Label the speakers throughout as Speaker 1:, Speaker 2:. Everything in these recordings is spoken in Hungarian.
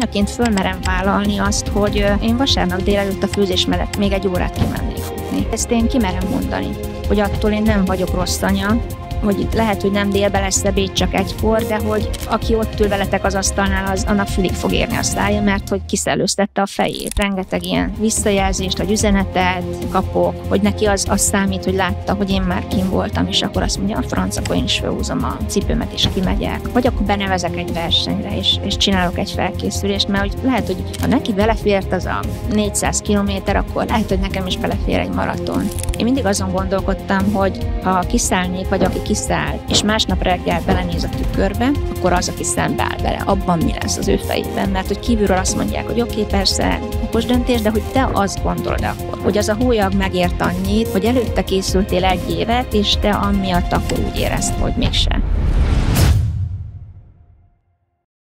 Speaker 1: Anyaként fölmerem vállalni azt, hogy én vasárnap délelőtt a főzés mellett még egy órát kimennék futni. Ezt én kimerem mondani, hogy attól én nem vagyok rossz anya, hogy itt lehet, hogy nem délben lesz ebéd, csak egykor, de hogy aki ott ül veletek az asztalnál, az annak fülig fog érni a szája, mert hogy kiszelőztette a fejét. Rengeteg ilyen visszajelzést, vagy üzenetet kapok, hogy neki az, az számít, hogy látta, hogy én már kim voltam, és akkor azt mondja, a franc, akkor én is felhúzom a cipőmet, és kimegyek. Vagy akkor benevezek egy versenyre, és, és csinálok egy felkészülést, mert hogy lehet, hogy ha neki belefért az a 400 kilométer, akkor lehet, hogy nekem is belefér egy maraton. Én mindig azon gondolkodtam, hogy ha kiszállnék, vagy aki kiszáll, és másnap reggel belenéz a tükörbe, akkor az, aki áll vele, abban mi lesz az ő fejében, mert hogy kívülről azt mondják, hogy oké, okay, persze, okos döntés, de hogy te azt gondolod akkor, hogy az a hólyag megért annyit, hogy előtte készültél egy évet, és te amiatt akkor úgy érezt, hogy
Speaker 2: mégse.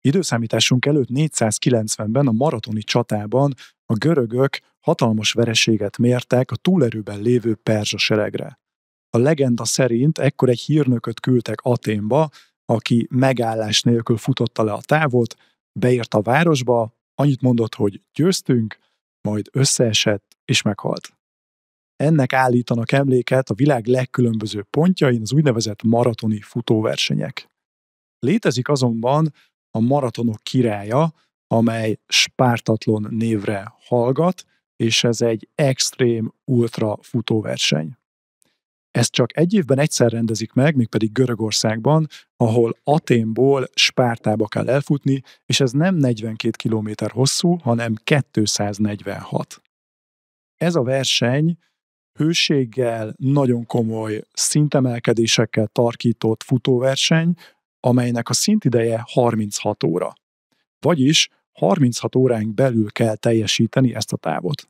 Speaker 2: Időszámításunk előtt 490-ben a maratoni csatában a görögök hatalmas vereséget mértek a túlerőben lévő perzsa seregre. A legenda szerint ekkor egy hírnököt küldtek Aténba, aki megállás nélkül futotta le a távot, beért a városba, annyit mondott, hogy győztünk, majd összeesett és meghalt. Ennek állítanak emléket a világ legkülönböző pontjain az úgynevezett maratoni futóversenyek. Létezik azonban a maratonok királya, amely spártatlon névre hallgat, és ez egy extrém ultra futóverseny. Ezt csak egy évben egyszer rendezik meg, mégpedig Görögországban, ahol Aténból Spártába kell elfutni, és ez nem 42 km hosszú, hanem 246. Ez a verseny hőséggel, nagyon komoly szintemelkedésekkel tarkított futóverseny, amelynek a szintideje 36 óra. Vagyis 36 óránk belül kell teljesíteni ezt a távot.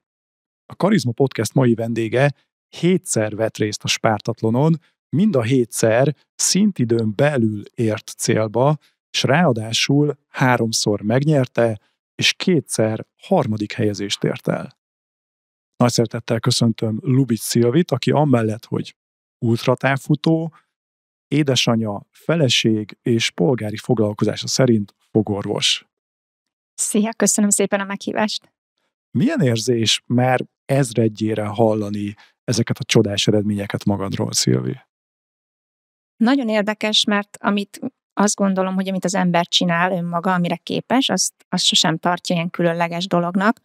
Speaker 2: A Karizma Podcast mai vendége hétszer vett részt a spártatlonon, mind a hétszer szintidőn belül ért célba, és ráadásul háromszor megnyerte, és kétszer harmadik helyezést ért el. Nagy szeretettel köszöntöm Lubic Szilvit, aki amellett, hogy ultratávfutó, édesanyja, feleség és polgári foglalkozása szerint fogorvos.
Speaker 1: Szia, köszönöm szépen a meghívást!
Speaker 2: Milyen érzés már ezredjére hallani ezeket a csodás eredményeket magadról, Szilvi?
Speaker 1: Nagyon érdekes, mert amit azt gondolom, hogy amit az ember csinál önmaga, amire képes, azt, azt sosem tartja ilyen különleges dolognak.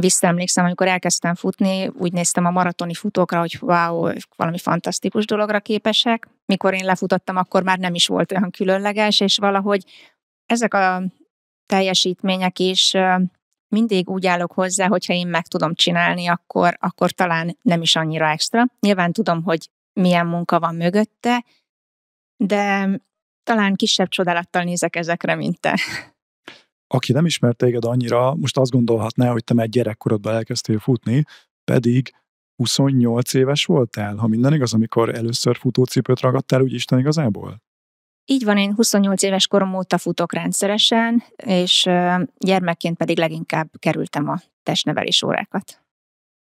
Speaker 1: Visszaemlékszem, amikor elkezdtem futni, úgy néztem a maratoni futókra, hogy wow, valami fantasztikus dologra képesek. Mikor én lefutottam, akkor már nem is volt olyan különleges, és valahogy ezek a teljesítmények is mindig úgy állok hozzá, hogyha én meg tudom csinálni, akkor, akkor talán nem is annyira extra. Nyilván tudom, hogy milyen munka van mögötte, de talán kisebb csodálattal nézek ezekre, mint te.
Speaker 2: Aki nem ismert téged annyira, most azt gondolhatná, hogy te már gyerekkorodban elkezdtél futni, pedig 28 éves voltál, ha minden igaz, amikor először futócipőt ragadtál, úgy Isten igazából?
Speaker 1: Így van, én 28 éves korom óta futok rendszeresen, és gyermekként pedig leginkább kerültem a testnevelés órákat.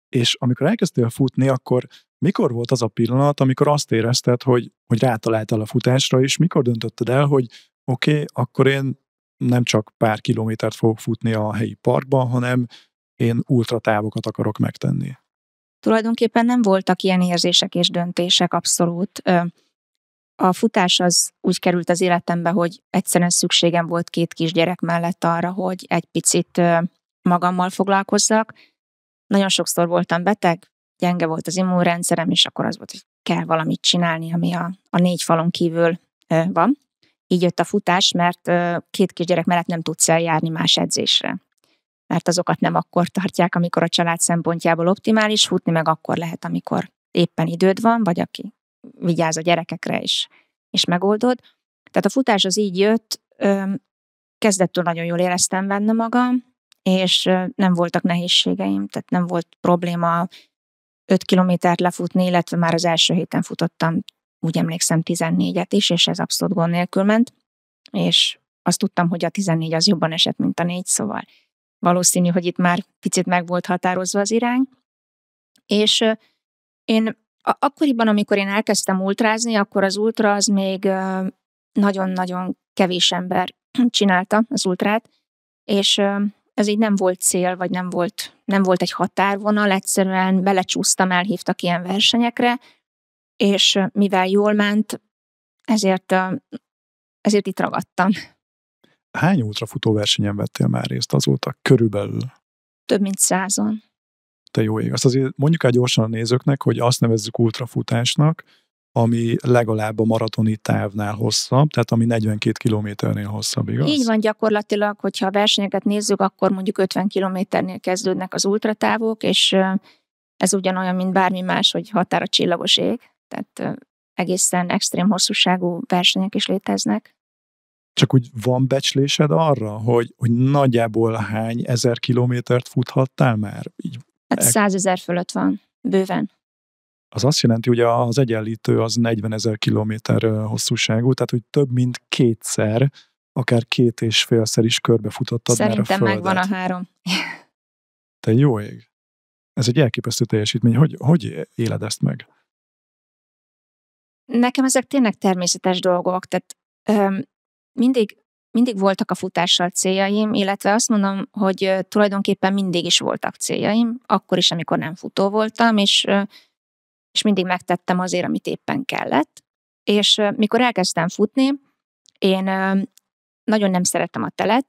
Speaker 2: És amikor elkezdtél futni, akkor mikor volt az a pillanat, amikor azt érezted, hogy, hogy rátaláltál a futásra, és mikor döntötted el, hogy oké, okay, akkor én nem csak pár kilométert fogok futni a helyi parkban, hanem én ultratávokat akarok megtenni?
Speaker 1: Tulajdonképpen nem voltak ilyen érzések és döntések abszolút. A futás az úgy került az életembe, hogy egyszerűen szükségem volt két kisgyerek mellett arra, hogy egy picit magammal foglalkozzak. Nagyon sokszor voltam beteg, gyenge volt az immunrendszerem, és akkor az volt, hogy kell valamit csinálni, ami a, a négy falon kívül van. Így jött a futás, mert két kisgyerek mellett nem tudsz eljárni más edzésre. Mert azokat nem akkor tartják, amikor a család szempontjából optimális, futni meg akkor lehet, amikor éppen időd van, vagy aki vigyáz a gyerekekre is, és megoldod. Tehát a futás az így jött, kezdettől nagyon jól éreztem benne magam, és nem voltak nehézségeim, tehát nem volt probléma 5 kilométert lefutni, illetve már az első héten futottam, úgy emlékszem, 14-et is, és ez abszolút gond nélkül ment, és azt tudtam, hogy a 14 az jobban esett, mint a 4, szóval valószínű, hogy itt már picit meg volt határozva az irány, és én akkoriban, amikor én elkezdtem ultrázni, akkor az ultra az még nagyon-nagyon kevés ember csinálta az ultrát, és ez így nem volt cél, vagy nem volt, nem volt egy határvonal, egyszerűen belecsúsztam, elhívtak ilyen versenyekre, és mivel jól ment, ezért, ezért itt ragadtam.
Speaker 2: Hány ultrafutó versenyen vettél már részt azóta körülbelül?
Speaker 1: Több mint százon
Speaker 2: előtte jó ég. Azt azért mondjuk el gyorsan a nézőknek, hogy azt nevezzük ultrafutásnak, ami legalább a maratoni távnál hosszabb, tehát ami 42 kilométernél hosszabb, igaz? Így van
Speaker 1: gyakorlatilag, hogyha a versenyeket nézzük, akkor mondjuk 50 kilométernél kezdődnek az ultratávok, és ez ugyanolyan, mint bármi más, hogy határa csillagos ég, tehát egészen extrém hosszúságú versenyek is léteznek.
Speaker 2: Csak úgy van becslésed arra, hogy, hogy nagyjából hány ezer kilométert futhattál már, így
Speaker 1: Hát százezer fölött van, bőven.
Speaker 2: Az azt jelenti, hogy az egyenlítő az 40 ezer kilométer hosszúságú, tehát hogy több mint kétszer, akár két és félszer is körbefutottad Szerintem már a Szerintem megvan a
Speaker 1: három.
Speaker 2: Te jó ég! Ez egy elképesztő teljesítmény. Hogy, hogy éled ezt meg?
Speaker 1: Nekem ezek tényleg természetes dolgok, tehát öm, mindig mindig voltak a futással céljaim, illetve azt mondom, hogy tulajdonképpen mindig is voltak céljaim, akkor is, amikor nem futó voltam, és, és mindig megtettem azért, amit éppen kellett. És mikor elkezdtem futni, én nagyon nem szerettem a telet,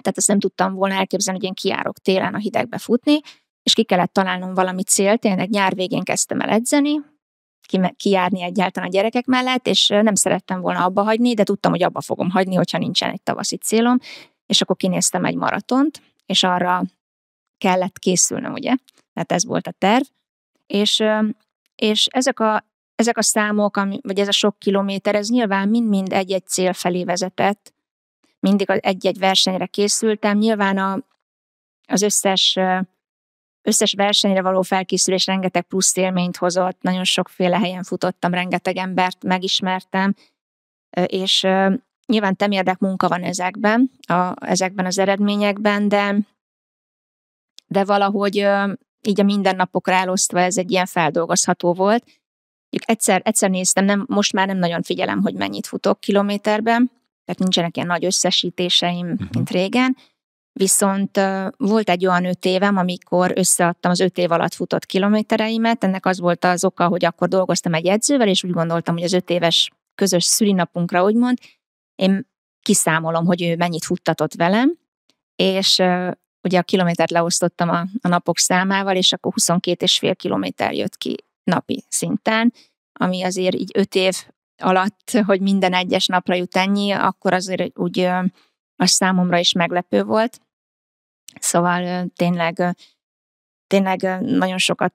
Speaker 1: tehát azt nem tudtam volna elképzelni, hogy én kiárok télen a hidegbe futni, és ki kellett találnom valami célt. Én egy nyár végén kezdtem el edzeni, kijárni egyáltalán a gyerekek mellett, és nem szerettem volna abba hagyni, de tudtam, hogy abba fogom hagyni, hogyha nincsen egy tavaszi célom, és akkor kinéztem egy maratont, és arra kellett készülnöm, ugye? Tehát ez volt a terv, és, és ezek a ezek a számok, ami, vagy ez a sok kilométer, ez nyilván mind-mind egy-egy cél felé vezetett, mindig egy-egy versenyre készültem. Nyilván a, az összes összes versenyre való felkészülés rengeteg plusz élményt hozott, nagyon sokféle helyen futottam, rengeteg embert megismertem, és nyilván temérdek munka van ezekben, a, ezekben az eredményekben, de, de valahogy így a mindennapokra elosztva ez egy ilyen feldolgozható volt. Egyszer, egyszer néztem, nem, most már nem nagyon figyelem, hogy mennyit futok kilométerben, tehát nincsenek ilyen nagy összesítéseim, uh-huh. Viszont volt egy olyan öt évem, amikor összeadtam az öt év alatt futott kilométereimet. Ennek az volt az oka, hogy akkor dolgoztam egy edzővel, és úgy gondoltam, hogy az öt éves közös szülinapunkra úgymond, én kiszámolom, hogy ő mennyit futtatott velem, és ugye a kilométert leosztottam a, a napok számával, és akkor 22,5 kilométer jött ki napi szinten, ami azért így öt év alatt, hogy minden egyes napra jut ennyi, akkor azért úgy az számomra is meglepő volt. Szóval tényleg, tényleg nagyon sokat,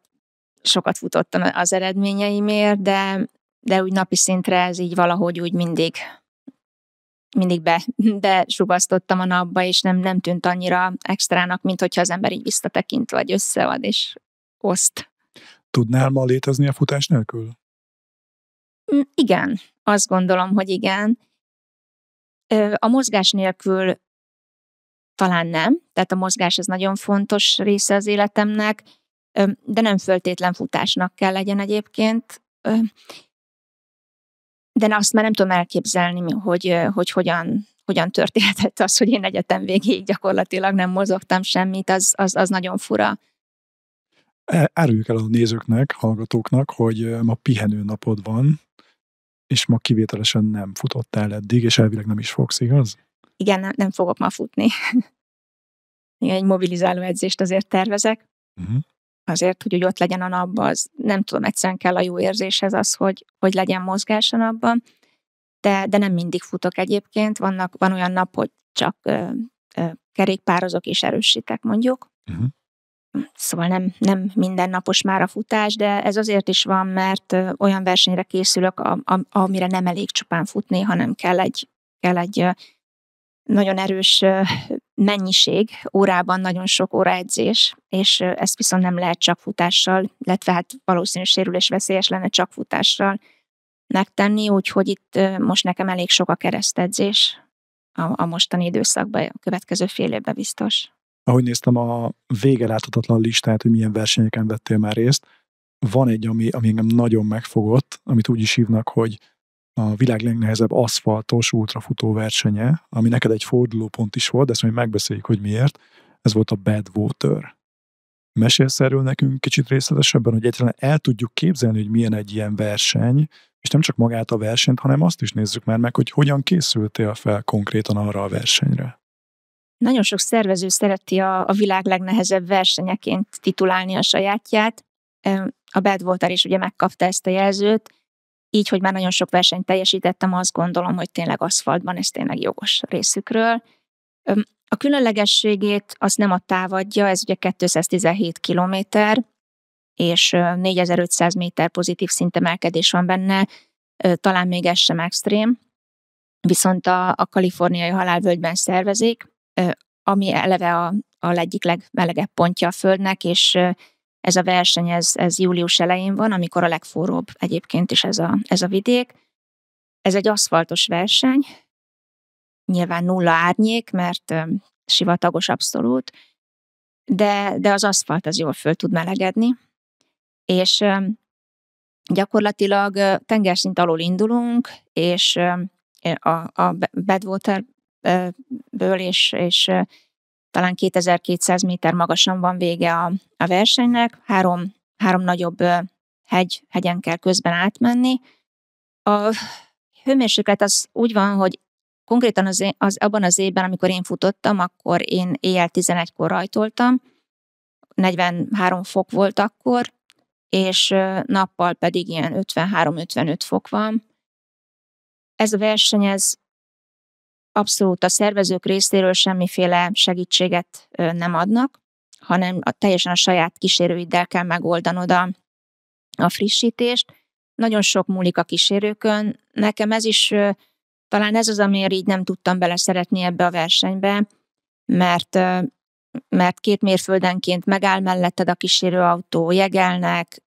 Speaker 1: sokat futottam az eredményeimért, de, de úgy napi szintre ez így valahogy úgy mindig, mindig be, besugasztottam a napba, és nem, nem tűnt annyira extrának, mint hogyha az ember így visszatekint, vagy összead, és oszt.
Speaker 2: Tudnál ma létezni a futás nélkül?
Speaker 1: Mm, igen, azt gondolom, hogy igen. A mozgás nélkül talán nem, tehát a mozgás az nagyon fontos része az életemnek, de nem föltétlen futásnak kell legyen egyébként. De azt már nem tudom elképzelni, hogy, hogy hogyan, hogyan történhetett az, hogy én egyetem végéig gyakorlatilag nem mozogtam semmit, az, az, az nagyon fura.
Speaker 2: E, áruljuk el a nézőknek, hallgatóknak, hogy ma pihenő napod van, és ma kivételesen nem futottál eddig, és elvileg nem is fogsz, igaz?
Speaker 1: igen, nem, nem fogok ma futni. igen, egy mobilizáló edzést azért tervezek. Uh-huh. Azért, hogy, hogy ott legyen a napban, az nem tudom, egyszerűen kell a jó érzéshez az, hogy, hogy legyen mozgás a napban. De, de nem mindig futok egyébként. Vannak, van olyan nap, hogy csak ö, ö, kerékpározok és erősítek mondjuk. Uh-huh. Szóval nem, nem mindennapos már a futás, de ez azért is van, mert olyan versenyre készülök, a, a, amire nem elég csupán futni, hanem kell egy, kell egy nagyon erős mennyiség, órában nagyon sok óra edzés és ezt viszont nem lehet csak futással, illetve hát valószínű sérülés veszélyes lenne csak futással megtenni, úgyhogy itt most nekem elég sok a keresztedzés a, a mostani időszakban, a következő fél évben
Speaker 2: biztos. Ahogy néztem a vége láthatatlan listát, hogy milyen versenyeken vettél már részt, van egy, ami, ami engem nagyon megfogott, amit úgy is hívnak, hogy a világ legnehezebb aszfaltos ultrafutó versenye, ami neked egy fordulópont is volt, de ezt még megbeszéljük, hogy miért, ez volt a Badwater. Mesélsz erről nekünk kicsit részletesebben, hogy egyáltalán el tudjuk képzelni, hogy milyen egy ilyen verseny, és nem csak magát a versenyt, hanem azt is nézzük már meg, hogy hogyan készültél fel konkrétan arra a versenyre.
Speaker 1: Nagyon sok szervező szereti a, a világ legnehezebb versenyeként titulálni a sajátját. A Badwater is ugye megkapta ezt a jelzőt, így, hogy már nagyon sok versenyt teljesítettem, azt gondolom, hogy tényleg aszfaltban ez tényleg jogos részükről. A különlegességét az nem a távadja, ez ugye 217 kilométer, és 4500 méter pozitív szintemelkedés van benne, talán még ez sem extrém, viszont a, a kaliforniai halálvölgyben szervezik, ami eleve a, a egyik legmelegebb pontja a Földnek, és ez a verseny, ez, ez július elején van, amikor a legforróbb egyébként is ez a, ez a vidék. Ez egy aszfaltos verseny, nyilván nulla árnyék, mert ö, sivatagos abszolút, de, de az aszfalt az jól föl tud melegedni, és ö, gyakorlatilag tengerszint alól indulunk, és a, a Badwaterből és, és talán 2200 méter magasan van vége a, a versenynek, három, három nagyobb hegy, hegyen kell közben átmenni. A hőmérséklet az úgy van, hogy konkrétan az, az, abban az évben, amikor én futottam, akkor én éjjel 11-kor rajtoltam, 43 fok volt akkor, és nappal pedig ilyen 53-55 fok van. Ez a verseny, ez abszolút a szervezők részéről semmiféle segítséget nem adnak, hanem a, teljesen a saját kísérőiddel kell megoldanod a, a frissítést. Nagyon sok múlik a kísérőkön. Nekem ez is, talán ez az, amiért így nem tudtam bele szeretni ebbe a versenybe, mert mert két mérföldenként megáll melletted a kísérőautó, jegelnek,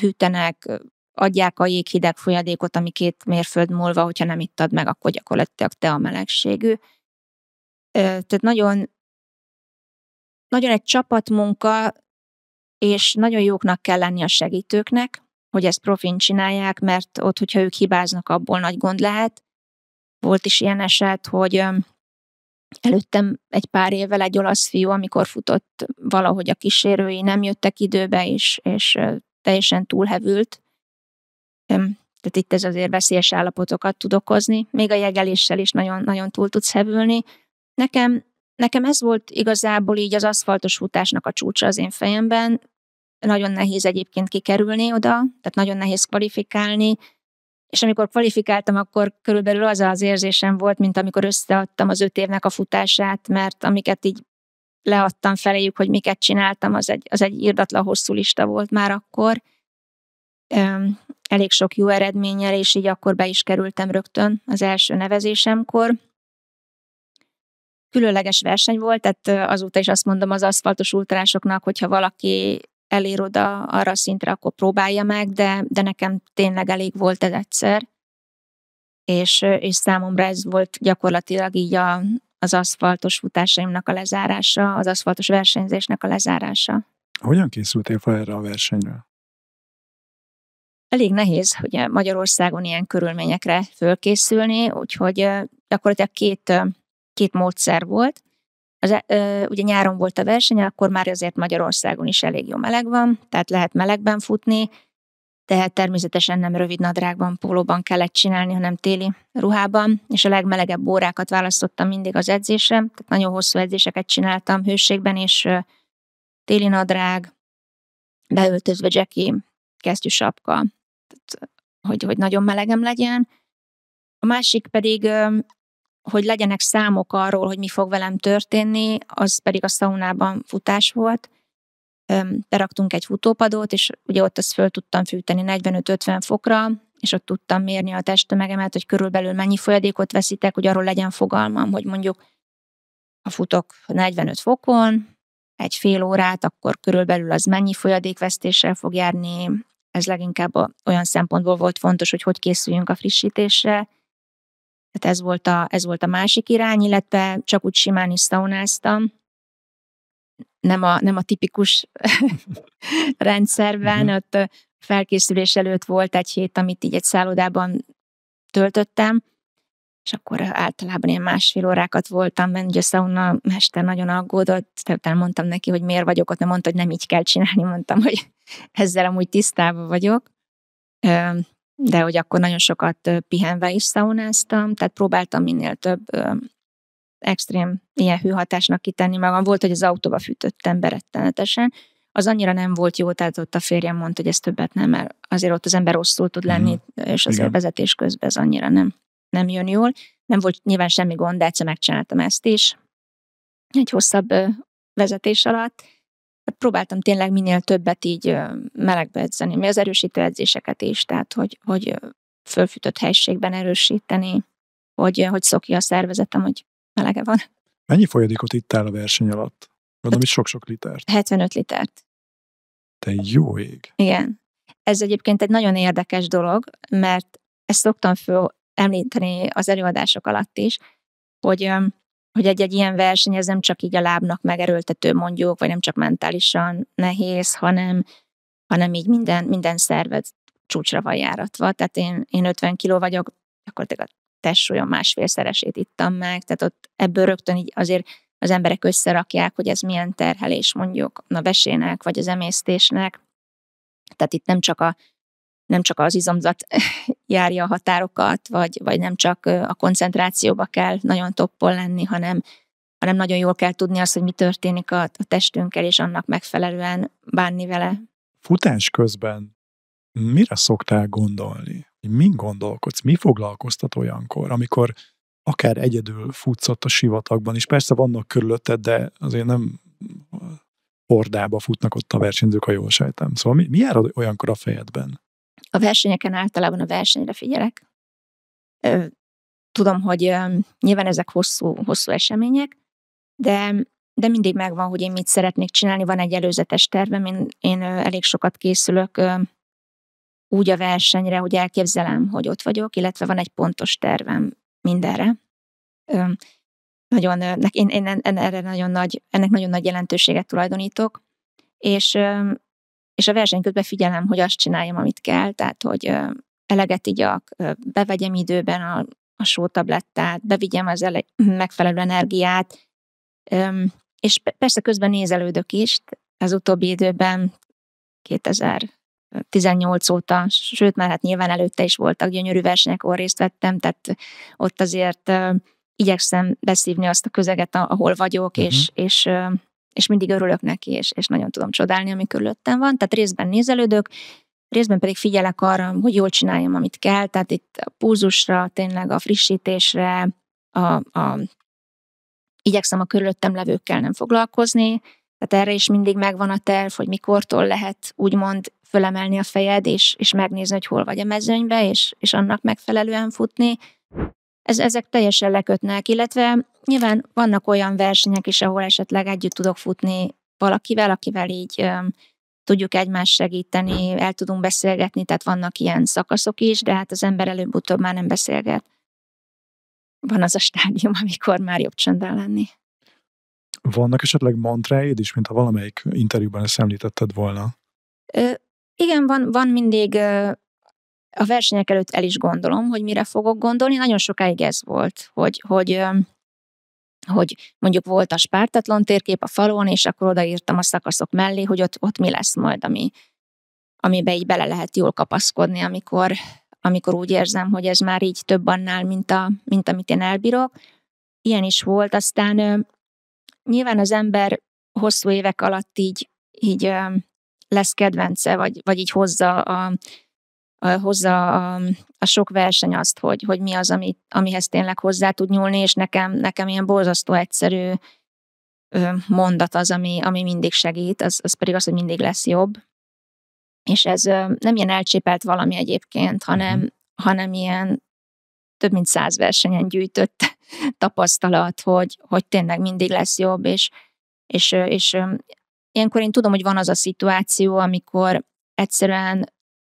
Speaker 1: hűtenek, adják a jéghideg folyadékot, ami két mérföld múlva, hogyha nem ittad meg, akkor gyakorlatilag te a melegségű. Tehát nagyon, nagyon egy csapatmunka, és nagyon jóknak kell lenni a segítőknek, hogy ezt profin csinálják, mert ott, hogyha ők hibáznak, abból nagy gond lehet. Volt is ilyen eset, hogy előttem egy pár évvel egy olasz fiú, amikor futott valahogy a kísérői, nem jöttek időbe, és, és teljesen túlhevült, tehát itt ez azért veszélyes állapotokat tud okozni, még a jegeléssel is nagyon, nagyon túl tudsz hevülni. Nekem, nekem ez volt igazából így az aszfaltos futásnak a csúcsa az én fejemben, nagyon nehéz egyébként kikerülni oda, tehát nagyon nehéz kvalifikálni, és amikor kvalifikáltam, akkor körülbelül az az érzésem volt, mint amikor összeadtam az öt évnek a futását, mert amiket így leadtam feléjük, hogy miket csináltam, az egy, az egy írdatlan hosszú lista volt már akkor elég sok jó eredménnyel, és így akkor be is kerültem rögtön az első nevezésemkor. Különleges verseny volt, tehát azóta is azt mondom az aszfaltos ultrásoknak, hogyha valaki elér oda arra a szintre, akkor próbálja meg, de, de nekem tényleg elég volt ez egyszer. És, és számomra ez volt gyakorlatilag így a, az aszfaltos futásaimnak a lezárása, az aszfaltos versenyzésnek a lezárása.
Speaker 2: Hogyan készültél fel erre a versenyre?
Speaker 1: elég nehéz hogy eh, Magyarországon ilyen körülményekre fölkészülni, úgyhogy eh, gyakorlatilag két, eh, két módszer volt. Az, ugye nyáron volt a verseny, akkor már azért Magyarországon is elég jó meleg van, tehát lehet melegben futni, de természetesen nem rövid nadrágban, pólóban kellett csinálni, hanem téli ruhában, és a legmelegebb órákat választottam mindig az edzésre, tehát nagyon hosszú edzéseket csináltam hőségben, és téli nadrág, beöltözve Jackie, kesztyű sapka, hogy, hogy nagyon melegem legyen. A másik pedig, hogy legyenek számok arról, hogy mi fog velem történni, az pedig a szaunában futás volt. Beraktunk egy futópadot, és ugye ott azt föl tudtam fűteni 45-50 fokra, és ott tudtam mérni a testtömegemet, hogy körülbelül mennyi folyadékot veszítek, hogy arról legyen fogalmam, hogy mondjuk ha futok 45 fokon, egy fél órát, akkor körülbelül az mennyi folyadékvesztéssel fog járni, ez leginkább olyan szempontból volt fontos, hogy hogy készüljünk a frissítésre. Tehát ez volt a, ez volt a másik irány, illetve csak úgy simán is szaunáztam. Nem a, nem a tipikus rendszerben, mhm. ott felkészülés előtt volt egy hét, amit így egy szállodában töltöttem, és akkor általában ilyen másfél órákat voltam mert ugye a sauna mester nagyon aggódott, tehát mondtam neki, hogy miért vagyok ott, nem mondta, hogy nem így kell csinálni, mondtam, hogy ezzel amúgy tisztában vagyok, de hogy akkor nagyon sokat pihenve is szaunáztam, tehát próbáltam minél több extrém ilyen hőhatásnak kitenni magam. Volt, hogy az autóba fűtöttem berettenetesen, az annyira nem volt jó, tehát ott a férjem mondta, hogy ezt többet nem, mert azért ott az ember rosszul tud lenni, mm. és az vezetés közben ez annyira nem nem jön jól. Nem volt nyilván semmi gond, de egyszer megcsináltam ezt is. Egy hosszabb vezetés alatt. Hát próbáltam tényleg minél többet így melegbe edzeni, mi az erősítő edzéseket is, tehát hogy, hogy fölfűtött helységben erősíteni, hogy, hogy szokja a szervezetem, hogy melege van.
Speaker 2: Mennyi folyadékot ittál a verseny alatt? Gondolom, hát itt sok-sok litert.
Speaker 1: 75 litert.
Speaker 2: Te jó ég.
Speaker 1: Igen. Ez egyébként egy nagyon érdekes dolog, mert ezt szoktam föl említeni az előadások alatt is, hogy hogy egy-egy ilyen verseny, ez nem csak így a lábnak megerőltető mondjuk, vagy nem csak mentálisan nehéz, hanem, hanem így minden, minden szervet csúcsra van járatva. Tehát én, én 50 kiló vagyok, akkor a testsúlyom másfélszeresét ittam meg, tehát ott ebből rögtön így azért az emberek összerakják, hogy ez milyen terhelés mondjuk a vesének, vagy az emésztésnek. Tehát itt nem csak a nem csak az izomzat járja a határokat, vagy, vagy nem csak a koncentrációba kell nagyon toppol lenni, hanem, hanem nagyon jól kell tudni azt, hogy mi történik a, a testünkkel, és annak megfelelően bánni vele.
Speaker 2: Futás közben mire szoktál gondolni? Min gondolkodsz? Mi foglalkoztat olyankor, amikor akár egyedül futsz ott a sivatagban, és persze vannak körülötted, de azért nem hordába futnak ott a versenyzők, ha jól sejtem. Szóval mi, mi jár olyankor a fejedben?
Speaker 1: A versenyeken általában a versenyre figyelek. Tudom, hogy nyilván ezek hosszú, hosszú események, de, de mindig megvan, hogy én mit szeretnék csinálni. Van egy előzetes tervem, én, én elég sokat készülök úgy a versenyre, hogy elképzelem, hogy ott vagyok, illetve van egy pontos tervem mindenre. Nagyon, én, én erre nagyon nagy, ennek nagyon nagy jelentőséget tulajdonítok, és és a verseny közben figyelem, hogy azt csináljam, amit kell, tehát hogy eleget igyak, bevegyem időben a, a sótablettát, bevigyem az ele- megfelelő energiát, és persze közben nézelődök is, az utóbbi időben 2018 óta, sőt már hát nyilván előtte is voltak gyönyörű versenyek, ahol részt vettem, tehát ott azért igyekszem beszívni azt a közeget, ahol vagyok, uh-huh. és, és és mindig örülök neki, és, és nagyon tudom csodálni, ami körülöttem van. Tehát részben nézelődök, részben pedig figyelek arra, hogy jól csináljam, amit kell, tehát itt a púzusra, tényleg a frissítésre, a, a, igyekszem a körülöttem levőkkel nem foglalkozni, tehát erre is mindig megvan a terv, hogy mikortól lehet úgymond fölemelni a fejed, és, és megnézni, hogy hol vagy a mezőnybe, és, és annak megfelelően futni ez, ezek teljesen lekötnek, illetve nyilván vannak olyan versenyek is, ahol esetleg együtt tudok futni valakivel, akivel így um, tudjuk egymást segíteni, el tudunk beszélgetni, tehát vannak ilyen szakaszok is, de hát az ember előbb-utóbb már nem beszélget. Van az a stádium, amikor már jobb csöndben lenni.
Speaker 2: Vannak esetleg mantráid is, mint ha valamelyik interjúban ezt említetted volna?
Speaker 1: Ö, igen, van, van mindig ö, a versenyek előtt el is gondolom, hogy mire fogok gondolni. Nagyon sokáig ez volt, hogy, hogy hogy mondjuk volt a spártatlan térkép a falon, és akkor odaírtam a szakaszok mellé, hogy ott, ott mi lesz majd, ami, amiben így bele lehet jól kapaszkodni, amikor, amikor úgy érzem, hogy ez már így több annál, mint, a, mint amit én elbírok. Ilyen is volt, aztán nyilván az ember hosszú évek alatt így, így lesz kedvence, vagy, vagy így hozza a, hozza a, a sok verseny azt, hogy, hogy mi az, ami, amihez tényleg hozzá tud nyúlni, és nekem, nekem ilyen borzasztó egyszerű mondat az, ami, ami mindig segít, az, az pedig az, hogy mindig lesz jobb. És ez nem ilyen elcsépelt valami egyébként, hanem, mhm. hanem ilyen több mint száz versenyen gyűjtött tapasztalat, hogy, hogy tényleg mindig lesz jobb, és, és, és ilyenkor én tudom, hogy van az a szituáció, amikor egyszerűen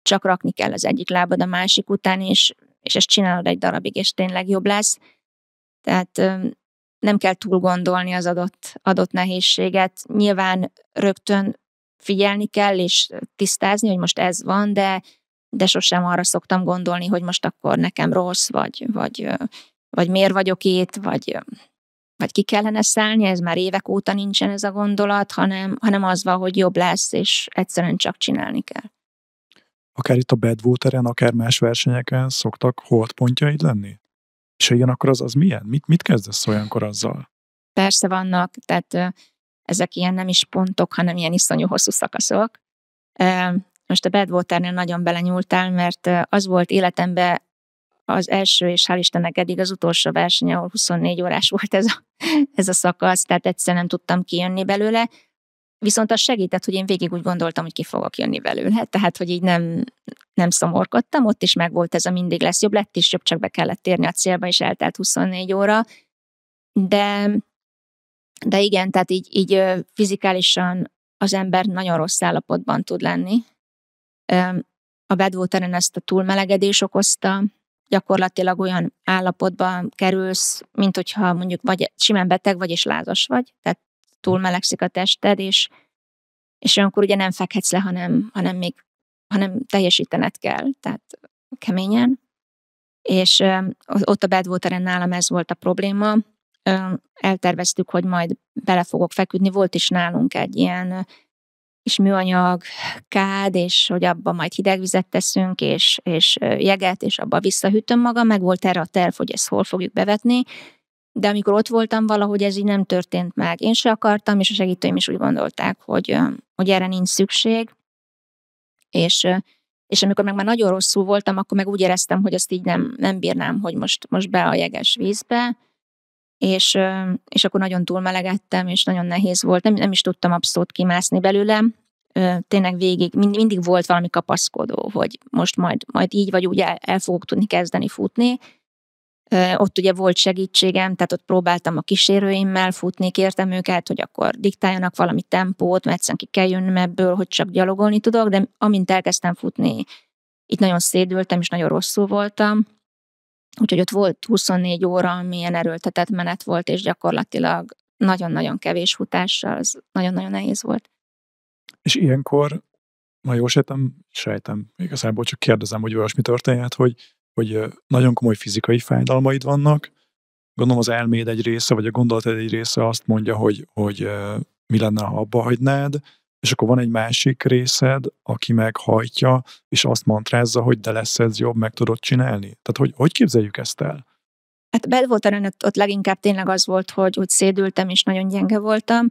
Speaker 1: csak rakni kell az egyik lábad a másik után, és, és ezt csinálod egy darabig, és tényleg jobb lesz. Tehát nem kell túl gondolni az adott, adott nehézséget. Nyilván rögtön figyelni kell, és tisztázni, hogy most ez van, de, de sosem arra szoktam gondolni, hogy most akkor nekem rossz, vagy, vagy, vagy miért vagyok itt, vagy, vagy ki kellene szállni, ez már évek óta nincsen ez a gondolat, hanem, hanem az van, hogy jobb lesz, és egyszerűen csak csinálni kell
Speaker 2: akár itt a Badwater-en, akár más versenyeken szoktak holdpontjaid lenni? És igen, akkor az, az milyen? Mit, mit kezdesz olyankor azzal?
Speaker 1: Persze vannak, tehát ezek ilyen nem is pontok, hanem ilyen iszonyú hosszú szakaszok. Most a Badwaternél nagyon belenyúltál, mert az volt életemben az első, és hál' Istennek eddig az utolsó verseny, ahol 24 órás volt ez a, ez a szakasz, tehát egyszer nem tudtam kijönni belőle, Viszont az segített, hogy én végig úgy gondoltam, hogy ki fogok jönni belőle. Hát, tehát, hogy így nem, nem szomorkodtam, ott is megvolt ez a mindig lesz jobb, lett is jobb, csak be kellett térni a célba, és eltelt 24 óra. De, de igen, tehát így, így fizikálisan az ember nagyon rossz állapotban tud lenni. A bedvóteren ezt a túlmelegedés okozta, gyakorlatilag olyan állapotban kerülsz, mint hogyha mondjuk vagy simán beteg vagy és lázas vagy, tehát túl melegszik a tested, és, és olyankor ugye nem fekhetsz le, hanem, hanem még hanem teljesítened kell, tehát keményen. És ö, ott a bedwater nálam ez volt a probléma. Ö, elterveztük, hogy majd bele fogok feküdni. Volt is nálunk egy ilyen kis műanyag kád, és hogy abba majd hideg vizet teszünk, és, és jeget, és abba visszahűtöm magam. Meg volt erre a terv, hogy ezt hol fogjuk bevetni de amikor ott voltam, valahogy ez így nem történt meg. Én se akartam, és a segítőim is úgy gondolták, hogy, hogy erre nincs szükség, és, és amikor meg már nagyon rosszul voltam, akkor meg úgy éreztem, hogy azt így nem, nem bírnám, hogy most, most be a jeges vízbe, és, és akkor nagyon túlmelegettem, és nagyon nehéz volt, nem, nem is tudtam abszolút kimászni belőlem, tényleg végig, mind, mindig volt valami kapaszkodó, hogy most majd, majd így vagy úgy el, el fogok tudni kezdeni futni, ott ugye volt segítségem, tehát ott próbáltam a kísérőimmel futni, kértem őket, hogy akkor diktáljanak valami tempót, mert egyszerűen ki kell jönnöm ebből, hogy csak gyalogolni tudok, de amint elkezdtem futni, itt nagyon szédültem, és nagyon rosszul voltam. Úgyhogy ott volt 24 óra, milyen erőltetett menet volt, és gyakorlatilag nagyon-nagyon kevés futással, az nagyon-nagyon nehéz volt.
Speaker 2: És ilyenkor, ma jól sejtem, sejtem, igazából csak kérdezem, hogy olyasmi történhet, hogy hogy nagyon komoly fizikai fájdalmaid vannak, gondolom az elméd egy része, vagy a gondolatod egy része azt mondja, hogy, hogy mi lenne, ha abba hagynád, és akkor van egy másik részed, aki meghajtja, és azt mantrázza, hogy de lesz ez jobb, meg tudod csinálni. Tehát hogy, hogy képzeljük ezt el?
Speaker 1: Hát bel volt a ott leginkább tényleg az volt, hogy úgy szédültem, és nagyon gyenge voltam,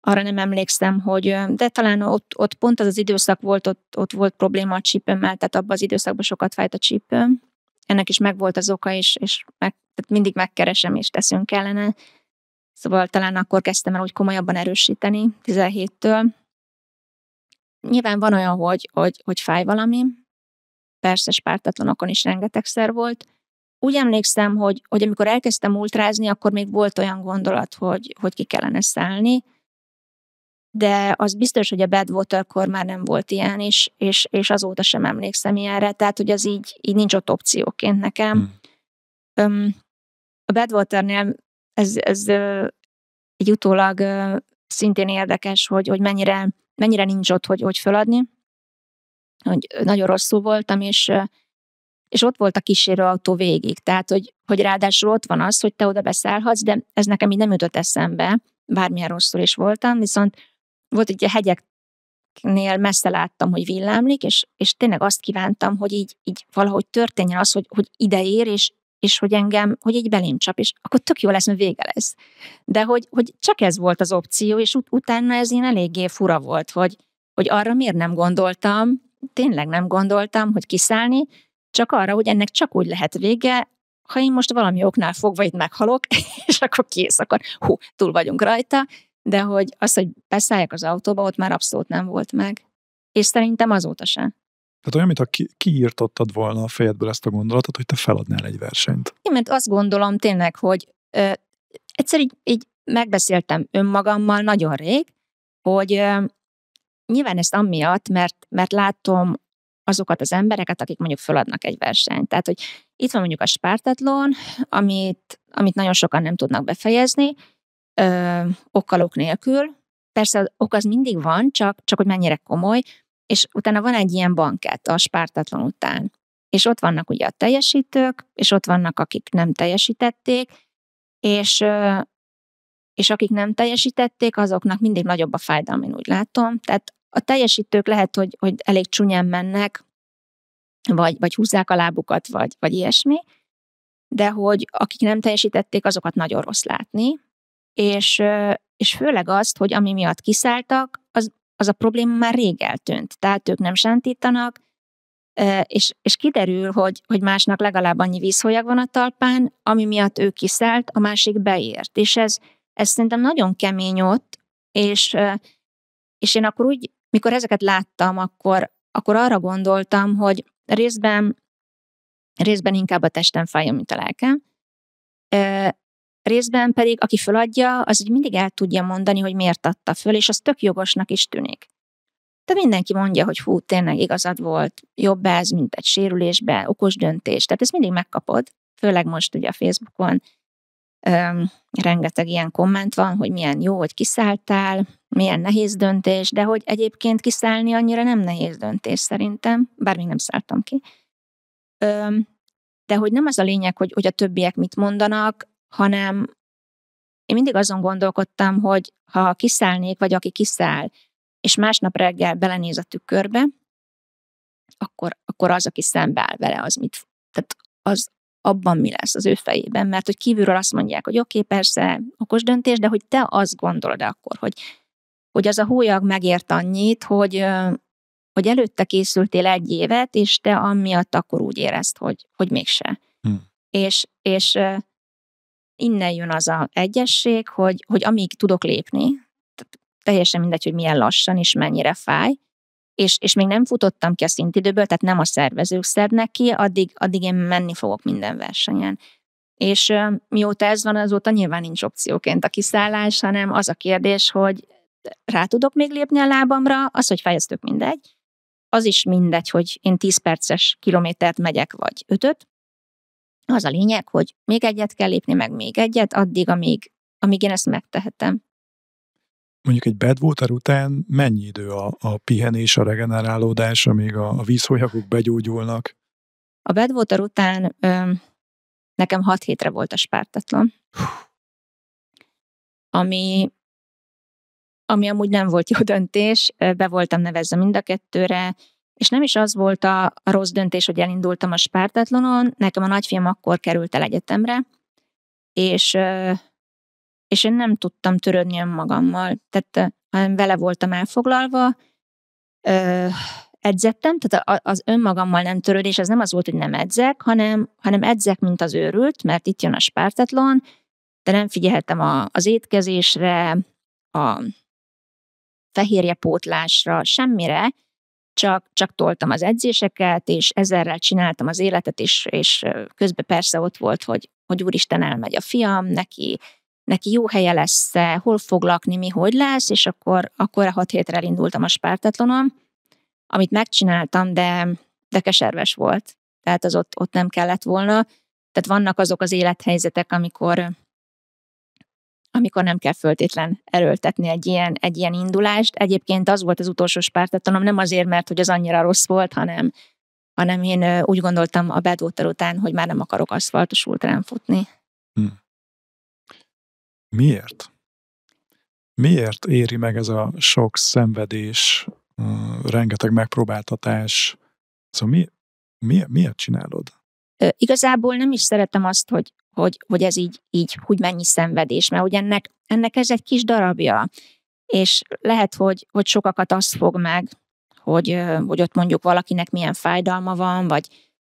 Speaker 1: arra nem emlékszem, hogy, de talán ott, ott pont az az időszak volt, ott, ott volt probléma a csípőmmel, tehát abban az időszakban sokat fájt a csípőm. Ennek is megvolt az oka, és, és meg, tehát mindig megkeresem, és teszünk ellene. Szóval talán akkor kezdtem el úgy komolyabban erősíteni, 17-től. Nyilván van olyan, hogy, hogy, hogy fáj valami, persze spártatlanokon is rengetegszer volt. Úgy emlékszem, hogy, hogy amikor elkezdtem ultrázni, akkor még volt olyan gondolat, hogy, hogy ki kellene szállni, de az biztos, hogy a Badwater-kor már nem volt ilyen, és, és, és azóta sem emlékszem ilyenre, tehát hogy az így, így nincs ott opcióként nekem. Hmm. Öm, a Badwaternél ez, ez egy utólag szintén érdekes, hogy, hogy mennyire, mennyire nincs ott, hogy, hogy föladni, hogy nagyon rosszul voltam, és, és ott volt a kísérőautó végig, tehát hogy, hogy ráadásul ott van az, hogy te oda beszállhatsz, de ez nekem így nem jutott eszembe, bármilyen rosszul is voltam, viszont volt egy hegyeknél messze láttam, hogy villámlik, és, és tényleg azt kívántam, hogy így, így valahogy történjen az, hogy, hogy ide ér, és, és hogy engem, hogy így belém csap, és akkor tök jó lesz, mert vége lesz. De hogy, hogy csak ez volt az opció, és ut- utána ez én eléggé fura volt, hogy, hogy arra miért nem gondoltam, tényleg nem gondoltam, hogy kiszállni, csak arra, hogy ennek csak úgy lehet vége, ha én most valami oknál fogva itt meghalok, és akkor kész, akkor hú, túl vagyunk rajta, de hogy az, hogy beszálljak az autóba, ott már abszolút nem volt meg. És szerintem azóta sem.
Speaker 2: Tehát olyan, mintha ki, kiírtottad volna a fejedből ezt a gondolatot, hogy te feladnál egy versenyt.
Speaker 1: Én, mert azt gondolom tényleg, hogy ö, egyszer így, így megbeszéltem önmagammal nagyon rég, hogy ö, nyilván ezt amiatt, mert, mert látom azokat az embereket, akik mondjuk feladnak egy versenyt. Tehát, hogy itt van mondjuk a spártatlon, amit, amit nagyon sokan nem tudnak befejezni, ö, okkalok nélkül. Persze az ok az mindig van, csak, csak hogy mennyire komoly, és utána van egy ilyen bankett a spártatlan után. És ott vannak ugye a teljesítők, és ott vannak, akik nem teljesítették, és, ö, és akik nem teljesítették, azoknak mindig nagyobb a fájdalom, én úgy látom. Tehát a teljesítők lehet, hogy, hogy elég csúnyán mennek, vagy, vagy húzzák a lábukat, vagy, vagy ilyesmi, de hogy akik nem teljesítették, azokat nagyon rossz látni, és, és főleg azt, hogy ami miatt kiszálltak, az, az a probléma már rég eltűnt. Tehát ők nem sántítanak, és, és kiderül, hogy, hogy másnak legalább annyi vízholyag van a talpán, ami miatt ő kiszállt, a másik beért. És ez, ez szerintem nagyon kemény ott, és, és én akkor úgy, mikor ezeket láttam, akkor, akkor arra gondoltam, hogy részben, részben inkább a testem fájom, mint a lelkem, Részben pedig, aki föladja, az úgy mindig el tudja mondani, hogy miért adta föl, és az tök jogosnak is tűnik. De mindenki mondja, hogy hú, tényleg igazad volt, jobb ez, mint egy sérülésbe, okos döntés. Tehát ezt mindig megkapod, főleg most ugye a Facebookon öm, rengeteg ilyen komment van, hogy milyen jó, hogy kiszálltál, milyen nehéz döntés, de hogy egyébként kiszállni annyira nem nehéz döntés szerintem, bár még nem szálltam ki. Öm, de hogy nem az a lényeg, hogy, hogy a többiek mit mondanak, hanem én mindig azon gondolkodtam, hogy ha kiszállnék, vagy aki kiszáll, és másnap reggel belenéz a tükörbe, akkor, akkor az, aki szembe áll vele, az mit, tehát az abban mi lesz az ő fejében, mert hogy kívülről azt mondják, hogy oké, okay, persze, okos döntés, de hogy te azt gondolod akkor, hogy, hogy az a hólyag megért annyit, hogy, hogy előtte készültél egy évet, és te amiatt akkor úgy érezt, hogy, hogy mégse. Hmm. És, és innen jön az a egyesség, hogy, hogy amíg tudok lépni, teljesen mindegy, hogy milyen lassan és mennyire fáj, és, és még nem futottam ki a szintidőből, tehát nem a szervezők szednek ki, addig, addig én menni fogok minden versenyen. És mióta ez van, azóta nyilván nincs opcióként a kiszállás, hanem az a kérdés, hogy rá tudok még lépni a lábamra, az, hogy fejeztök mindegy, az is mindegy, hogy én 10 perces kilométert megyek, vagy ötöt, az a lényeg, hogy még egyet kell lépni, meg még egyet, addig, amíg, amíg én ezt megtehetem.
Speaker 2: Mondjuk egy bedwater után mennyi idő a, a pihenés, a regenerálódás, amíg a, a vízholyagok begyógyulnak?
Speaker 1: A bedwater után ö, nekem hat hétre volt a spártatlan. Ami, ami amúgy nem volt jó döntés, be voltam nevezve mind a kettőre, és nem is az volt a, a rossz döntés, hogy elindultam a spártatlanon, nekem a nagyfiam akkor került el egyetemre, és, és én nem tudtam törődni önmagammal. Tehát vele voltam elfoglalva, edzettem, tehát az önmagammal nem törődés, ez nem az volt, hogy nem edzek, hanem, hanem edzek, mint az őrült, mert itt jön a spártatlan, de nem figyeltem a, az étkezésre, a fehérjepótlásra, semmire, csak, csak toltam az edzéseket, és ezerrel csináltam az életet, és, és közben persze ott volt, hogy, hogy úristen elmegy a fiam, neki, neki jó helye lesz hol fog lakni, mi hogy lesz, és akkor, akkor a hat hétre elindultam a spártatlonom, amit megcsináltam, de, de keserves volt. Tehát az ott, ott nem kellett volna. Tehát vannak azok az élethelyzetek, amikor amikor nem kell föltétlen erőltetni egy ilyen, egy ilyen indulást. Egyébként az volt az utolsó spártatonom, nem azért, mert hogy az annyira rossz volt, hanem, hanem én úgy gondoltam a bedwater után, hogy már nem akarok aszfaltos ultrán futni. Hmm.
Speaker 2: Miért? Miért éri meg ez a sok szenvedés, rengeteg megpróbáltatás? Szóval mi, mi, miért csinálod?
Speaker 1: Igazából nem is szeretem azt, hogy, hogy, hogy ez így, így, hogy mennyi szenvedés, mert hogy ennek, ennek ez egy kis darabja, és lehet, hogy, hogy sokakat azt fog meg, hogy, hogy ott mondjuk valakinek milyen fájdalma van, vagy,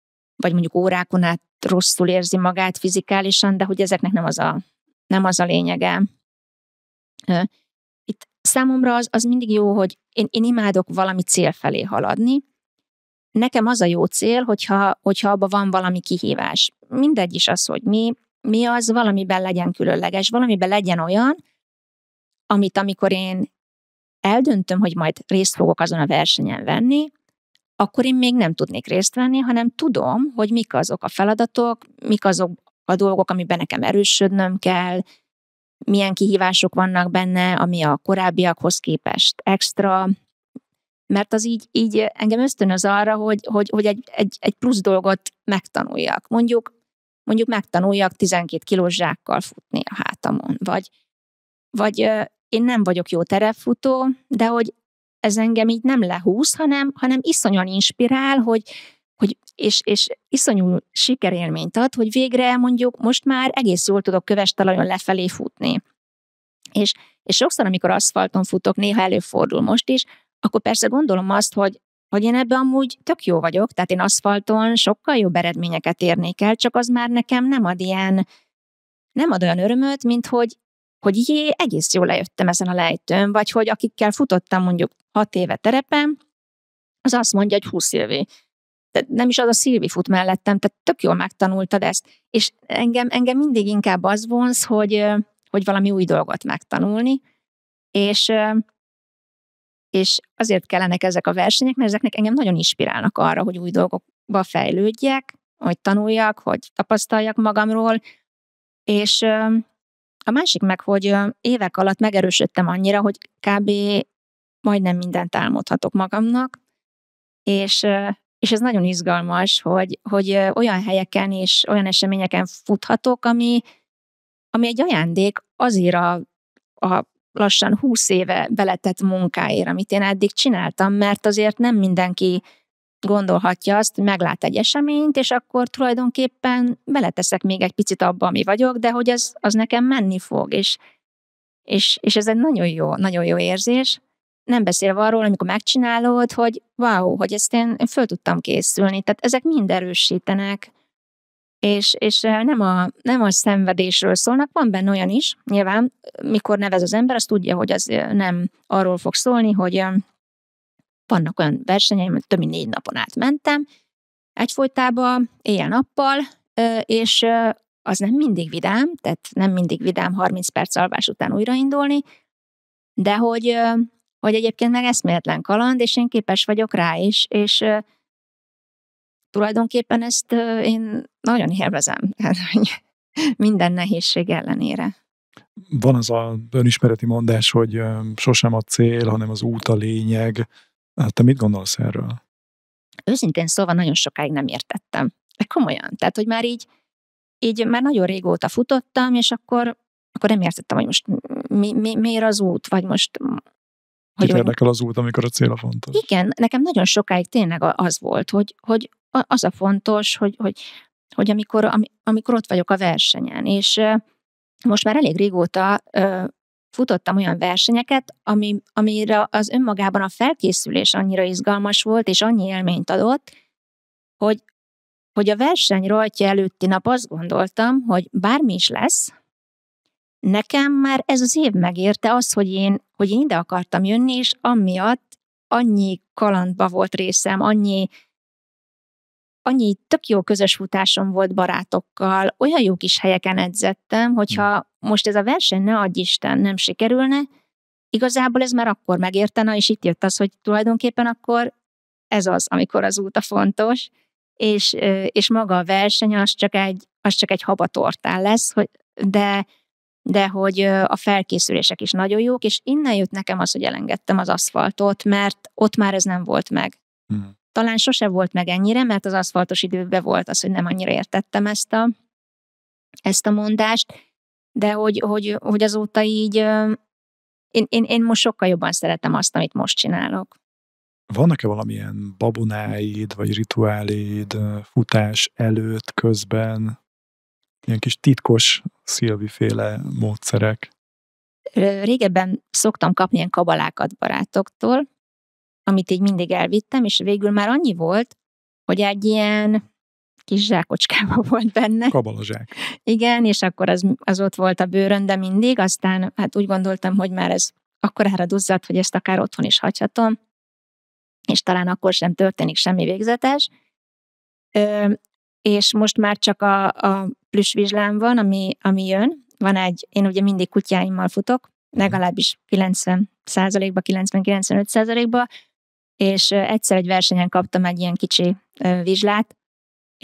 Speaker 1: vagy mondjuk órákon át rosszul érzi magát fizikálisan, de hogy ezeknek nem az a, nem az a lényege. Itt számomra az, az mindig jó, hogy én, én imádok valami cél felé haladni, Nekem az a jó cél, hogyha, hogyha abban van valami kihívás. Mindegy is az, hogy mi, mi az, valamiben legyen különleges, valamiben legyen olyan, amit amikor én eldöntöm, hogy majd részt fogok azon a versenyen venni, akkor én még nem tudnék részt venni, hanem tudom, hogy mik azok a feladatok, mik azok a dolgok, amiben nekem erősödnöm kell, milyen kihívások vannak benne, ami a korábbiakhoz képest extra, mert az így, így engem ösztönöz arra, hogy, hogy, hogy egy, egy, egy plusz dolgot megtanuljak. Mondjuk, mondjuk megtanuljak 12 kilós zsákkal futni a hátamon, vagy, vagy én nem vagyok jó terepfutó, de hogy ez engem így nem lehúz, hanem, hanem iszonyan inspirál, hogy, hogy és, és iszonyú sikerélményt ad, hogy végre mondjuk most már egész jól tudok köves talajon lefelé futni. És, és sokszor, amikor aszfalton futok, néha előfordul most is, akkor persze gondolom azt, hogy hogy én ebben amúgy tök jó vagyok, tehát én aszfalton sokkal jobb eredményeket érnék el, csak az már nekem nem ad ilyen, nem ad olyan örömöt, mint hogy, hogy jé, egész jól lejöttem ezen a lejtőn, vagy hogy akikkel futottam mondjuk hat éve terepen, az azt mondja, hogy húsz évé. De nem is az a Szilvi fut mellettem, tehát tök jól megtanultad ezt. És engem, engem mindig inkább az vonz, hogy, hogy valami új dolgot megtanulni, és és azért kellenek ezek a versenyek, mert ezeknek engem nagyon inspirálnak arra, hogy új dolgokba fejlődjek, hogy tanuljak, hogy tapasztaljak magamról, és a másik meg, hogy évek alatt megerősödtem annyira, hogy kb. majdnem mindent álmodhatok magamnak, és, és ez nagyon izgalmas, hogy, hogy olyan helyeken és olyan eseményeken futhatok, ami, ami egy ajándék azért a, a lassan 20 éve beletett munkáért, amit én eddig csináltam, mert azért nem mindenki gondolhatja azt, hogy meglát egy eseményt, és akkor tulajdonképpen beleteszek még egy picit abba, ami vagyok, de hogy az, az nekem menni fog, és, és, és ez egy nagyon jó, nagyon jó érzés. Nem beszélve arról, amikor megcsinálod, hogy wow, hogy ezt én, én föl tudtam készülni. Tehát ezek mind erősítenek, és, és nem, a, nem a szenvedésről szólnak, van benne olyan is, nyilván, mikor nevez az ember, azt tudja, hogy az nem arról fog szólni, hogy vannak olyan versenyeim, hogy több mint négy napon át mentem, egyfolytában, éjjel-nappal, és az nem mindig vidám, tehát nem mindig vidám 30 perc alvás után újraindulni, de hogy, hogy egyébként meg eszméletlen kaland, és én képes vagyok rá is, és, és tulajdonképpen ezt én nagyon élvezem, minden nehézség ellenére.
Speaker 2: Van az a önismereti mondás, hogy sosem a cél, hanem az út a lényeg. Hát te mit gondolsz erről?
Speaker 1: Őszintén szóval nagyon sokáig nem értettem. De komolyan. Tehát, hogy már így, így már nagyon régóta futottam, és akkor, akkor nem értettem, hogy most mi, mi, miért az út, vagy most...
Speaker 2: Hogy Kit érdekel az út, amikor a cél a fontos?
Speaker 1: Igen, nekem nagyon sokáig tényleg az volt, hogy, hogy az a fontos, hogy, hogy, hogy amikor, amikor ott vagyok a versenyen, és most már elég régóta futottam olyan versenyeket, ami, amire az önmagában a felkészülés annyira izgalmas volt, és annyi élményt adott, hogy, hogy a verseny rajtja előtti nap azt gondoltam, hogy bármi is lesz, nekem már ez az év megérte az, hogy én, hogy én ide akartam jönni, és amiatt annyi kalandba volt részem, annyi annyi tök jó közös futásom volt barátokkal, olyan jó kis helyeken edzettem, hogyha hm. most ez a verseny, ne adj Isten, nem sikerülne, igazából ez már akkor megértene, és itt jött az, hogy tulajdonképpen akkor ez az, amikor az út a fontos, és, és maga a verseny az csak egy, az csak egy habatortán lesz, hogy, de, de hogy a felkészülések is nagyon jók, és innen jött nekem az, hogy elengedtem az aszfaltot, mert ott már ez nem volt meg. Hmm talán sose volt meg ennyire, mert az aszfaltos időben volt az, hogy nem annyira értettem ezt a, ezt a mondást, de hogy, hogy, hogy azóta így én, én, én most sokkal jobban szeretem azt, amit most csinálok.
Speaker 2: Vannak-e valamilyen babonáid, vagy rituáléid futás előtt, közben? Ilyen kis titkos szilviféle módszerek?
Speaker 1: Régebben szoktam kapni ilyen kabalákat barátoktól, amit így mindig elvittem, és végül már annyi volt, hogy egy ilyen kis zsákocskába volt benne. Kabalazsák. Igen, és akkor az, az ott volt a bőrön, de mindig, aztán hát úgy gondoltam, hogy már ez ára duzzadt, hogy ezt akár otthon is hagyhatom, és talán akkor sem történik semmi végzetes. Ö, és most már csak a, a plüsvizslám van, ami, ami jön. Van egy, én ugye mindig kutyáimmal futok, mhm. legalábbis 90 százalékba, 90-95 százalékba, és egyszer egy versenyen kaptam egy ilyen kicsi vizslát,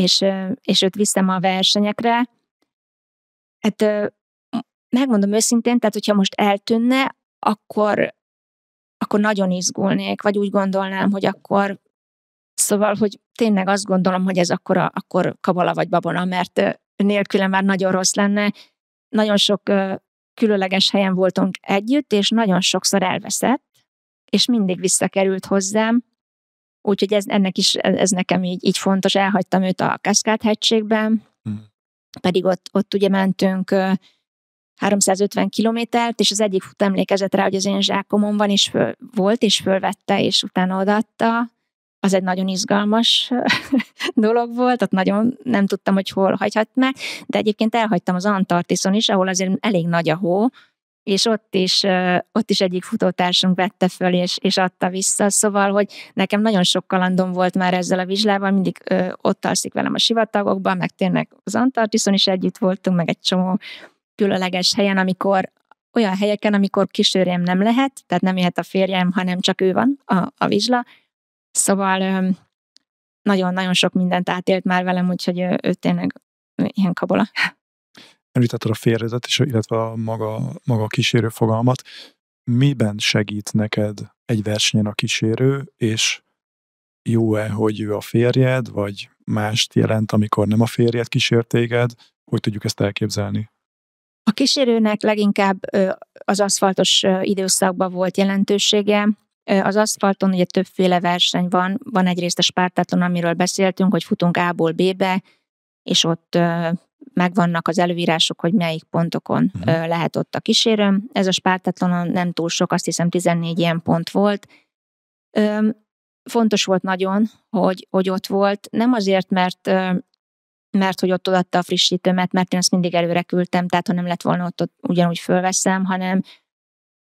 Speaker 1: és, és őt viszem a versenyekre. Hát megmondom őszintén, tehát hogyha most eltűnne, akkor, akkor nagyon izgulnék, vagy úgy gondolnám, hogy akkor, szóval, hogy tényleg azt gondolom, hogy ez akkor, a, akkor kabala vagy babona, mert nélkülem már nagyon rossz lenne. Nagyon sok különleges helyen voltunk együtt, és nagyon sokszor elveszett, és mindig visszakerült hozzám, úgyhogy ez, ennek is, ez nekem így, így fontos, elhagytam őt a Kaszkádhegységben, hmm. pedig ott, ott ugye mentünk 350 kilométert, és az egyik fut emlékezett rá, hogy az én zsákomon van, és föl, volt, és fölvette, és utána odaadta. Az egy nagyon izgalmas dolog volt, ott nagyon nem tudtam, hogy hol hagyhat meg, de egyébként elhagytam az antartiszon is, ahol azért elég nagy a hó, és ott is, ott is egyik futótársunk vette föl, és, és adta vissza. Szóval, hogy nekem nagyon sok kalandom volt már ezzel a vizslával, mindig ö, ott alszik velem a sivatagokban, meg tényleg az antartiszon is együtt voltunk, meg egy csomó különleges helyen, amikor olyan helyeken, amikor kisőrjem nem lehet, tehát nem jöhet a férjem, hanem csak ő van, a, a vizsla. Szóval nagyon-nagyon sok mindent átélt már velem, úgyhogy ő, ő tényleg ilyen kabola
Speaker 2: említetted a és, illetve a maga, maga a kísérő fogalmat. Miben segít neked egy versenyen a kísérő, és jó-e, hogy ő a férjed, vagy mást jelent, amikor nem a férjed kísért téged? Hogy tudjuk ezt elképzelni?
Speaker 1: A kísérőnek leginkább az aszfaltos időszakban volt jelentősége, az aszfalton ugye többféle verseny van, van egyrészt a spártáton, amiről beszéltünk, hogy futunk A-ból B-be, és ott megvannak az előírások, hogy melyik pontokon uh-huh. lehet ott a kísérőm. Ez a spártatlanon nem túl sok, azt hiszem 14 ilyen pont volt. Fontos volt nagyon, hogy, hogy ott volt. Nem azért, mert mert hogy ott adta a frissítőmet, mert én ezt mindig előre küldtem, tehát ha nem lett volna ott, ott ugyanúgy fölveszem, hanem,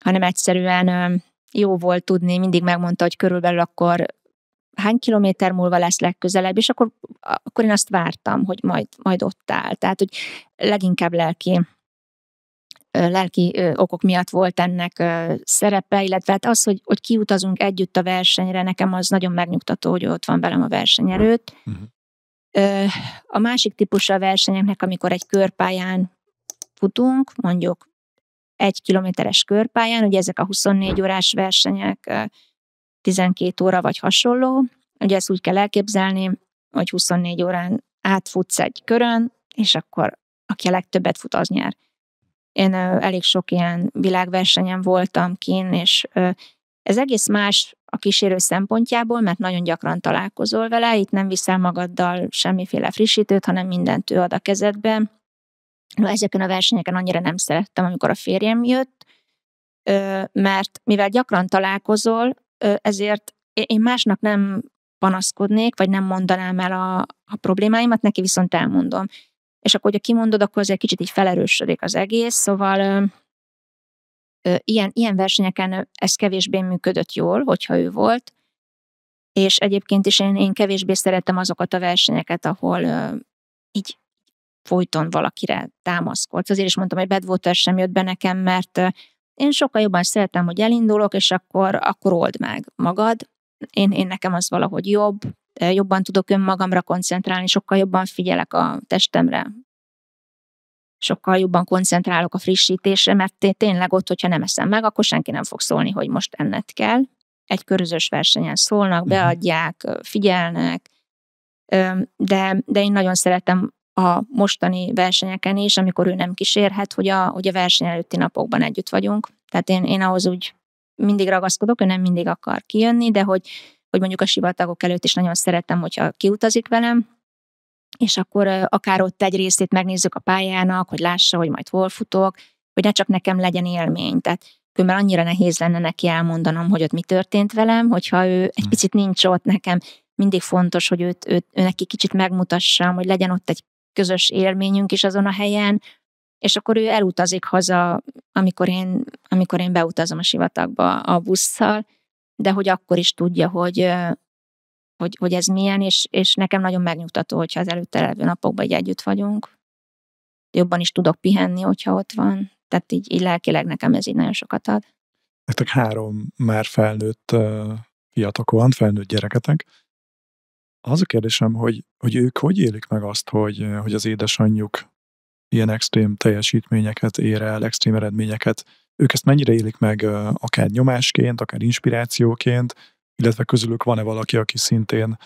Speaker 1: hanem egyszerűen jó volt tudni, mindig megmondta, hogy körülbelül akkor hány kilométer múlva lesz legközelebb, és akkor, akkor én azt vártam, hogy majd, majd ott áll. Tehát, hogy leginkább lelki lelki okok miatt volt ennek szerepe, illetve hát az, hogy, hogy kiutazunk együtt a versenyre, nekem az nagyon megnyugtató, hogy ott van velem a versenyerőt. Mhm. Mhm. A másik típusa a versenyeknek, amikor egy körpályán futunk, mondjuk egy kilométeres körpályán, ugye ezek a 24 órás versenyek, 12 óra vagy hasonló. Ugye ezt úgy kell elképzelni, hogy 24 órán átfutsz egy körön, és akkor aki a legtöbbet fut, az nyer. Én elég sok ilyen világversenyen voltam kín, és ez egész más a kísérő szempontjából, mert nagyon gyakran találkozol vele, itt nem viszel magaddal semmiféle frissítőt, hanem mindent ő ad a kezedbe. No, ezeken a versenyeken annyira nem szerettem, amikor a férjem jött, mert mivel gyakran találkozol, ezért én másnak nem panaszkodnék, vagy nem mondanám el a, a problémáimat, neki viszont elmondom. És akkor, hogyha kimondod, akkor azért kicsit így felerősödik az egész, szóval ö, ö, ilyen, ilyen versenyeken ez kevésbé működött jól, hogyha ő volt, és egyébként is én, én kevésbé szerettem azokat a versenyeket, ahol ö, így folyton valakire támaszkodsz. Azért is mondtam, hogy Bedwater sem jött be nekem, mert én sokkal jobban szeretem, hogy elindulok, és akkor, akkor old meg magad. Én, én nekem az valahogy jobb, jobban tudok önmagamra koncentrálni, sokkal jobban figyelek a testemre, sokkal jobban koncentrálok a frissítésre, mert tényleg ott, hogyha nem eszem meg, akkor senki nem fog szólni, hogy most enned kell. Egy körözös versenyen szólnak, mhm. beadják, figyelnek, de, de én nagyon szeretem a mostani versenyeken is, amikor ő nem kísérhet, hogy a, hogy a verseny előtti napokban együtt vagyunk. Tehát én, én ahhoz úgy mindig ragaszkodok, ő nem mindig akar kijönni, de hogy, hogy mondjuk a sivatagok előtt is nagyon szeretem, hogyha kiutazik velem, és akkor akár ott egy részét megnézzük a pályának, hogy lássa, hogy majd hol futok, hogy ne csak nekem legyen élmény. Tehát különben annyira nehéz lenne neki elmondanom, hogy ott mi történt velem, hogyha ő egy hmm. picit nincs ott nekem, mindig fontos, hogy őt, őt, őt neki kicsit megmutassam, hogy legyen ott egy közös élményünk is azon a helyen, és akkor ő elutazik haza, amikor én, amikor én beutazom a sivatagba a busszal, de hogy akkor is tudja, hogy, hogy, hogy ez milyen, és, és nekem nagyon megnyugtató, hogyha az előtte levő napokban így együtt vagyunk. Jobban is tudok pihenni, hogyha ott van. Tehát így, így lelkileg nekem ez így nagyon sokat ad.
Speaker 2: Nektek három már felnőtt uh, fiatok van, felnőtt gyereketek. Az a kérdésem, hogy, hogy ők hogy élik meg azt, hogy, eh, hogy az édesanyjuk ilyen extrém teljesítményeket ér el, extrém eredményeket. Ők ezt mennyire élik meg eh, akár nyomásként, akár inspirációként, illetve közülük van-e valaki, aki szintén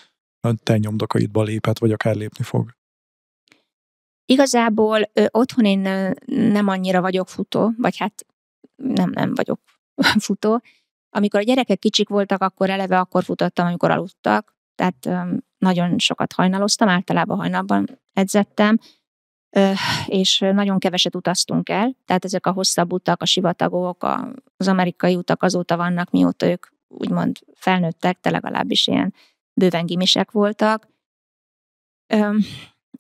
Speaker 2: te nyomdokaidba lépett, vagy akár lépni fog?
Speaker 1: Igazából ö, otthon én nem annyira vagyok futó, vagy hát nem, nem vagyok futó. Amikor a gyerekek kicsik voltak, akkor eleve akkor futottam, amikor aludtak. Tehát ö, nagyon sokat hajnaloztam, általában hajnalban edzettem, és nagyon keveset utaztunk el, tehát ezek a hosszabb utak, a sivatagok, az amerikai utak azóta vannak, mióta ők úgymond felnőttek, de legalábbis ilyen bőven gimisek voltak.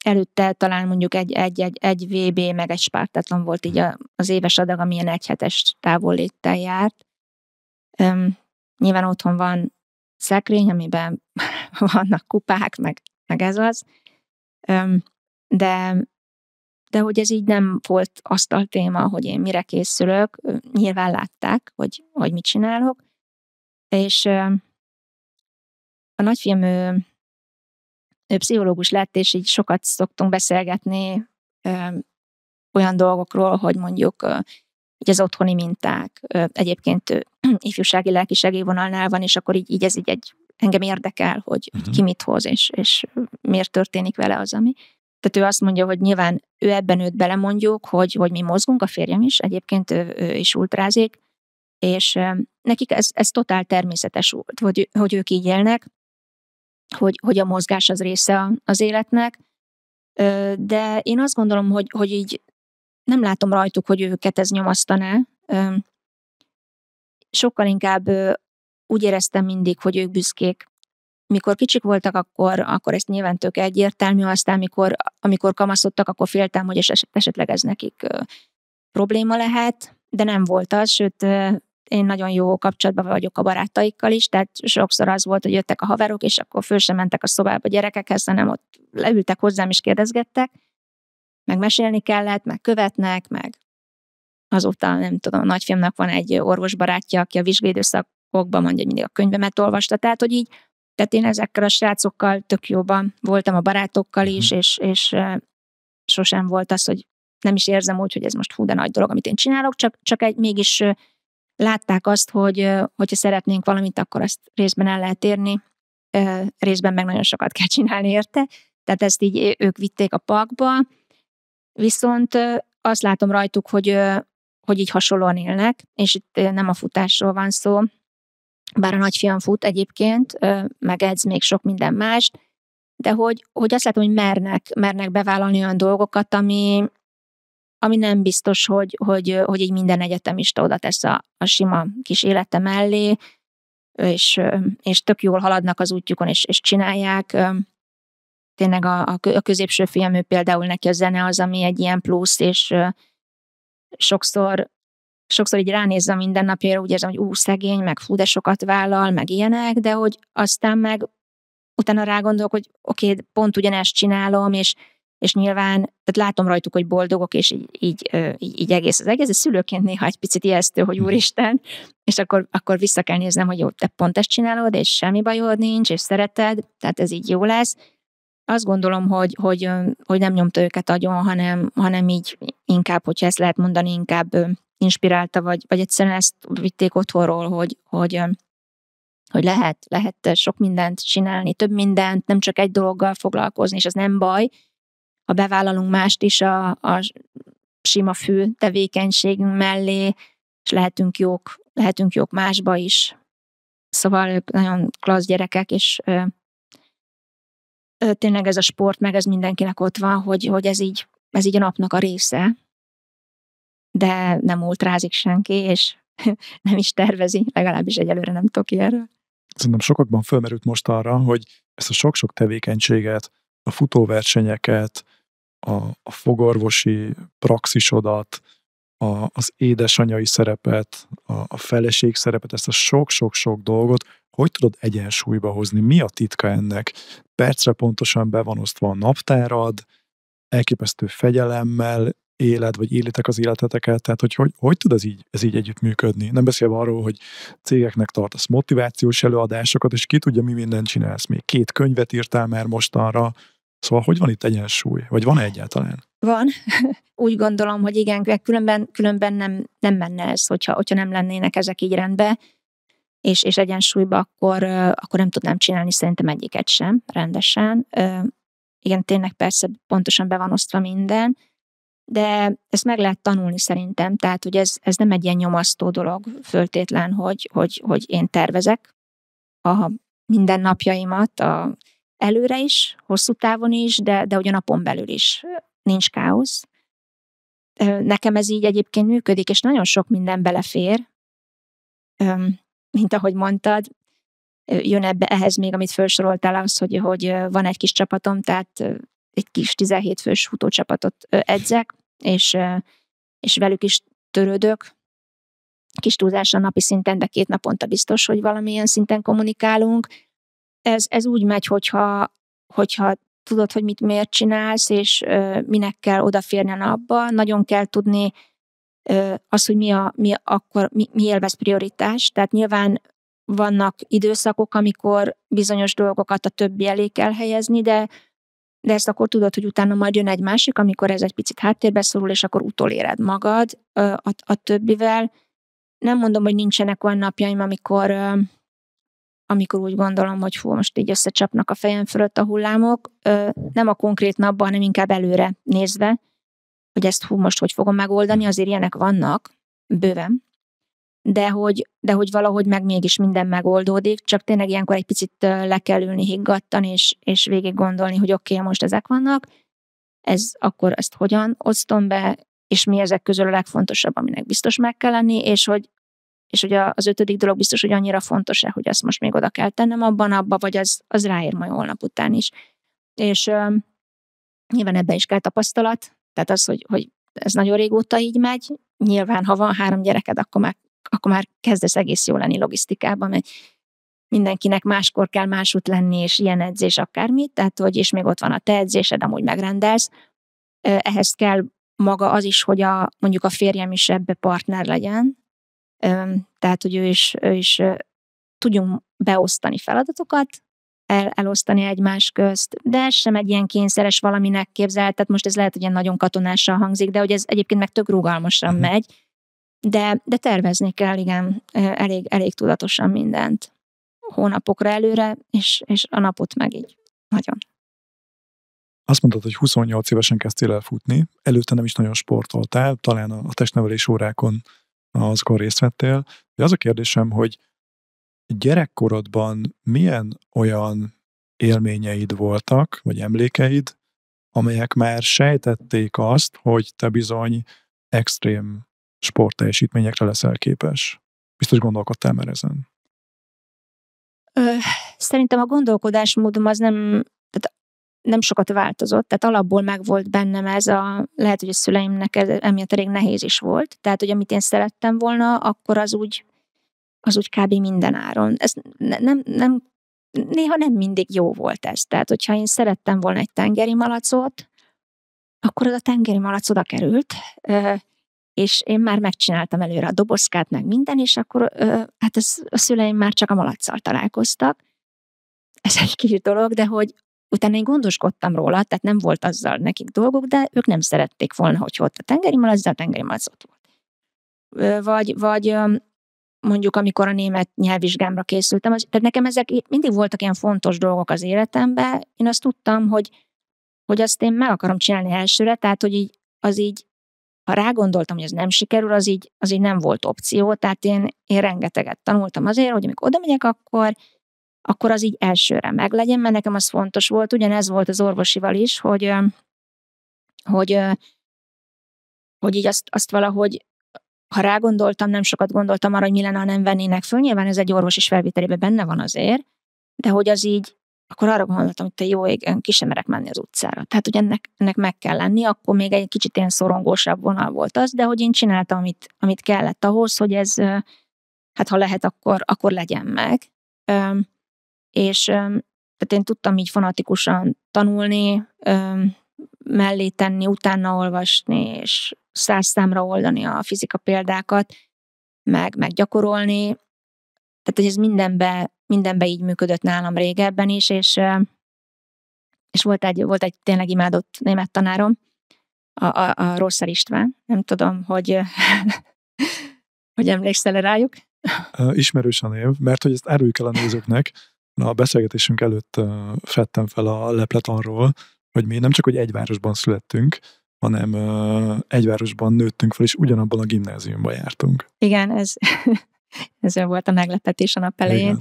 Speaker 1: Előtte talán mondjuk egy, egy, egy, egy VB, meg egy spártatlan volt így az éves adag, amilyen egyhetes távol léttel járt. Nyilván otthon van szekrény, amiben vannak kupák, meg, meg ez az. De, de hogy ez így nem volt a téma, hogy én mire készülök, nyilván látták, hogy, hogy mit csinálok, és a nagyfiam ő, ő pszichológus lett, és így sokat szoktunk beszélgetni olyan dolgokról, hogy mondjuk így az otthoni minták, egyébként ifjúsági lelki segélyvonalnál van, és akkor így, így ez így egy, engem érdekel, hogy uh-huh. ki mit hoz, és, és miért történik vele az, ami. Tehát ő azt mondja, hogy nyilván ő ebben őt bele mondjuk, hogy, hogy mi mozgunk, a férjem is, egyébként ő, ő is ultrázik, és nekik ez, ez totál természetes volt, hogy, hogy ők így élnek, hogy, hogy a mozgás az része az életnek, de én azt gondolom, hogy, hogy így nem látom rajtuk, hogy őket ez nyomasztaná. Sokkal inkább úgy éreztem mindig, hogy ők büszkék. Mikor kicsik voltak, akkor, akkor ezt nyilván tök egyértelmű, aztán amikor, amikor kamaszodtak, akkor féltem, hogy esetleg ez nekik probléma lehet, de nem volt az, sőt, én nagyon jó kapcsolatban vagyok a barátaikkal is, tehát sokszor az volt, hogy jöttek a haverok, és akkor föl sem mentek a szobába a gyerekekhez, hanem ott leültek hozzám és kérdezgettek, meg mesélni kellett, meg követnek, meg azóta, nem tudom, a nagyfiamnak van egy orvosbarátja, aki a vizsgédőszakokban mondja, hogy mindig a könyvemet olvasta, tehát, hogy így, tehát én ezekkel a srácokkal tök jóban voltam, a barátokkal is, mhm. és, és sosem volt az, hogy nem is érzem úgy, hogy ez most hú, de nagy dolog, amit én csinálok, csak, csak egy, mégis látták azt, hogy hogyha szeretnénk valamit, akkor azt részben el lehet érni, részben meg nagyon sokat kell csinálni érte, tehát ezt így ők vitték a pakba, Viszont azt látom rajtuk, hogy, hogy így hasonlóan élnek, és itt nem a futásról van szó, bár a nagyfiam fut egyébként, meg edz még sok minden más, de hogy, hogy azt látom, hogy mernek, mernek bevállalni olyan dolgokat, ami, ami nem biztos, hogy, hogy, hogy így minden egyetemista oda tesz a, a sima kis élete mellé, és, és tök jól haladnak az útjukon, és, és csinálják tényleg a, a középső ő például neki a zene az, ami egy ilyen plusz, és sokszor sokszor így ránézem minden napjára, úgy érzem, hogy ú, szegény, meg fú, de sokat vállal, meg ilyenek, de hogy aztán meg utána gondolok, hogy oké, okay, pont ugyanezt csinálom, és, és nyilván, tehát látom rajtuk, hogy boldogok, és így, így, így, így egész az egész. Ez szülőként néha egy picit ijesztő, hogy mhm. úristen, és akkor, akkor vissza kell néznem, hogy jó, te pont ezt csinálod, és semmi bajod nincs, és szereted, tehát ez így jó lesz azt gondolom, hogy, hogy, hogy nem nyomta őket agyon, hanem, hanem így inkább, hogyha ezt lehet mondani, inkább inspirálta, vagy, vagy egyszerűen ezt vitték otthonról, hogy, hogy, hogy lehet, lehet sok mindent csinálni, több mindent, nem csak egy dologgal foglalkozni, és az nem baj, ha bevállalunk mást is a, a sima fő tevékenységünk mellé, és lehetünk jók, lehetünk jók másba is. Szóval ők nagyon klassz gyerekek, és tényleg ez a sport, meg ez mindenkinek ott van, hogy, hogy ez, így, ez így a napnak a része, de nem ultrázik senki, és nem is tervezi, legalábbis egyelőre nem tudok ilyenről.
Speaker 2: Szerintem sokakban fölmerült most arra, hogy ezt a sok-sok tevékenységet, a futóversenyeket, a, a fogorvosi praxisodat, a, az édesanyai szerepet, a, a feleség szerepet, ezt a sok-sok-sok dolgot hogy tudod egyensúlyba hozni? Mi a titka ennek? Percre pontosan be van osztva a naptárad, elképesztő fegyelemmel éled, vagy élitek az életeteket, tehát hogy, hogy, hogy tud ez így, ez így együtt működni? Nem beszélve arról, hogy cégeknek tartasz motivációs előadásokat, és ki tudja, mi mindent csinálsz még. Két könyvet írtál már mostanra, Szóval hogy van itt egyensúly? Vagy van-e egyáltalán?
Speaker 1: Van. Úgy gondolom, hogy igen, különben, különben nem, nem menne ez, hogyha, hogyha nem lennének ezek így rendben és, és egyensúlyba, akkor, akkor nem tudnám csinálni szerintem egyiket sem rendesen. Igen, tényleg persze pontosan be van osztva minden, de ezt meg lehet tanulni szerintem, tehát hogy ez, ez nem egy ilyen nyomasztó dolog föltétlen, hogy, hogy, hogy én tervezek a mindennapjaimat a, előre is, hosszú távon is, de, de ugye napon belül is nincs káosz. Nekem ez így egyébként működik, és nagyon sok minden belefér mint ahogy mondtad, jön ebbe ehhez még, amit felsoroltál, az, hogy, hogy van egy kis csapatom, tehát egy kis 17 fős futócsapatot edzek, és, és velük is törődök, kis túlzásra napi szinten, de két naponta biztos, hogy valamilyen szinten kommunikálunk. Ez, ez úgy megy, hogyha, hogyha tudod, hogy mit miért csinálsz, és minek kell odaférni a napba. Nagyon kell tudni az, hogy mi, a, mi, akkor, mi, mi élvez prioritás. Tehát nyilván vannak időszakok, amikor bizonyos dolgokat a többi elé kell helyezni, de, de ezt akkor tudod, hogy utána majd jön egy másik, amikor ez egy picit háttérbe szorul, és akkor utoléred magad a, a, a többivel. Nem mondom, hogy nincsenek olyan napjaim, amikor, amikor úgy gondolom, hogy hú, most így összecsapnak a fejem fölött a hullámok, nem a konkrét napban, hanem inkább előre nézve, hogy ezt hú, most hogy fogom megoldani, hm. azért ilyenek vannak, bőven, de hogy, de hogy valahogy meg mégis minden megoldódik, csak tényleg ilyenkor egy picit le kell ülni, higgadtan, és, és végig gondolni, hogy oké, okay, most ezek vannak, ez akkor ezt hogyan osztom be, és mi ezek közül a legfontosabb, aminek biztos meg kell lenni, és hogy, és hogy az ötödik dolog biztos, hogy annyira fontos-e, hogy azt most még oda kell tennem abban, abba, vagy az, az ráér majd holnap után is. És um, nyilván ebben is kell tapasztalat, tehát az, hogy, hogy ez nagyon régóta így megy, nyilván ha van három gyereked, akkor már, akkor már kezdesz egész jól lenni logisztikában, mert mindenkinek máskor kell másút lenni, és ilyen edzés akármit, tehát hogy, és még ott van a te edzésed, amúgy megrendelsz. Ehhez kell maga az is, hogy a, mondjuk a férjem is ebbe partner legyen, tehát hogy ő is, ő is tudjunk beosztani feladatokat, el, elosztani egymás közt, de ez sem egy ilyen kényszeres valaminek képzelt, tehát most ez lehet, hogy ilyen nagyon katonással hangzik, de hogy ez egyébként meg tök rugalmasan uh-huh. megy, de, de tervezni kell, igen, elég, elég tudatosan mindent hónapokra előre, és, és a napot meg így nagyon.
Speaker 2: Azt mondtad, hogy 28 évesen kezdtél el futni, előtte nem is nagyon sportoltál, talán a testnevelés órákon azokon részt vettél. De az a kérdésem, hogy gyerekkorodban milyen olyan élményeid voltak, vagy emlékeid, amelyek már sejtették azt, hogy te bizony extrém sportteljesítményekre leszel képes? Biztos gondolkodtál már ezen?
Speaker 1: Ö, szerintem a gondolkodásmódom az nem, tehát nem sokat változott, tehát alapból meg volt bennem ez a, lehet, hogy a szüleimnek ez, emiatt elég nehéz is volt, tehát, hogy amit én szerettem volna, akkor az úgy az úgy kb. minden áron. Ez ne, nem, nem, néha nem mindig jó volt ez. Tehát, hogyha én szerettem volna egy tengeri malacot, akkor az a tengeri malac oda került, és én már megcsináltam előre a dobozkát, meg minden, és akkor hát ez, a szüleim már csak a malacsal találkoztak. Ez egy kis dolog, de hogy utána én gondoskodtam róla, tehát nem volt azzal nekik dolguk, de ők nem szerették volna, hogy ott a tengeri malac, de a tengeri malac ott volt. Vagy, vagy mondjuk amikor a német nyelvvizsgámra készültem, az, tehát nekem ezek mindig voltak ilyen fontos dolgok az életemben, én azt tudtam, hogy, hogy azt én meg akarom csinálni elsőre, tehát hogy így, az így, ha rágondoltam, hogy ez nem sikerül, az így, az így nem volt opció, tehát én, én rengeteget tanultam azért, hogy amikor oda megyek, akkor, akkor az így elsőre meglegyen, mert nekem az fontos volt, ugyanez volt az orvosival is, hogy, hogy, hogy így azt, azt valahogy ha rágondoltam, nem sokat gondoltam arra, hogy mi lenne, ha nem vennének föl. Nyilván ez egy orvos is felvételében benne van azért, de hogy az így, akkor arra gondoltam, hogy te jó ég, ki sem merek menni az utcára. Tehát, hogy ennek, ennek meg kell lenni, akkor még egy kicsit ilyen szorongósabb vonal volt az, de hogy én csináltam, amit, amit kellett ahhoz, hogy ez, hát ha lehet, akkor, akkor legyen meg. és tehát én tudtam így fanatikusan tanulni, mellé tenni, utána olvasni, és százszámra oldani a fizika példákat, meg, meg gyakorolni. Tehát, hogy ez mindenbe, mindenbe így működött nálam régebben is, és, és volt, egy, volt egy tényleg imádott német tanárom, a, a, a Rosszer István. Nem tudom, hogy, hogy emlékszel rájuk?
Speaker 2: Ismerős a név, mert hogy ezt erőjük el a nézőknek, Na, a beszélgetésünk előtt fettem fel a arról, hogy mi nem csak, hogy egy városban születtünk, hanem uh, egy városban nőttünk fel, és ugyanabban a gimnáziumban jártunk.
Speaker 1: Igen, ez, ez volt a meglepetés a nap elején. Igen.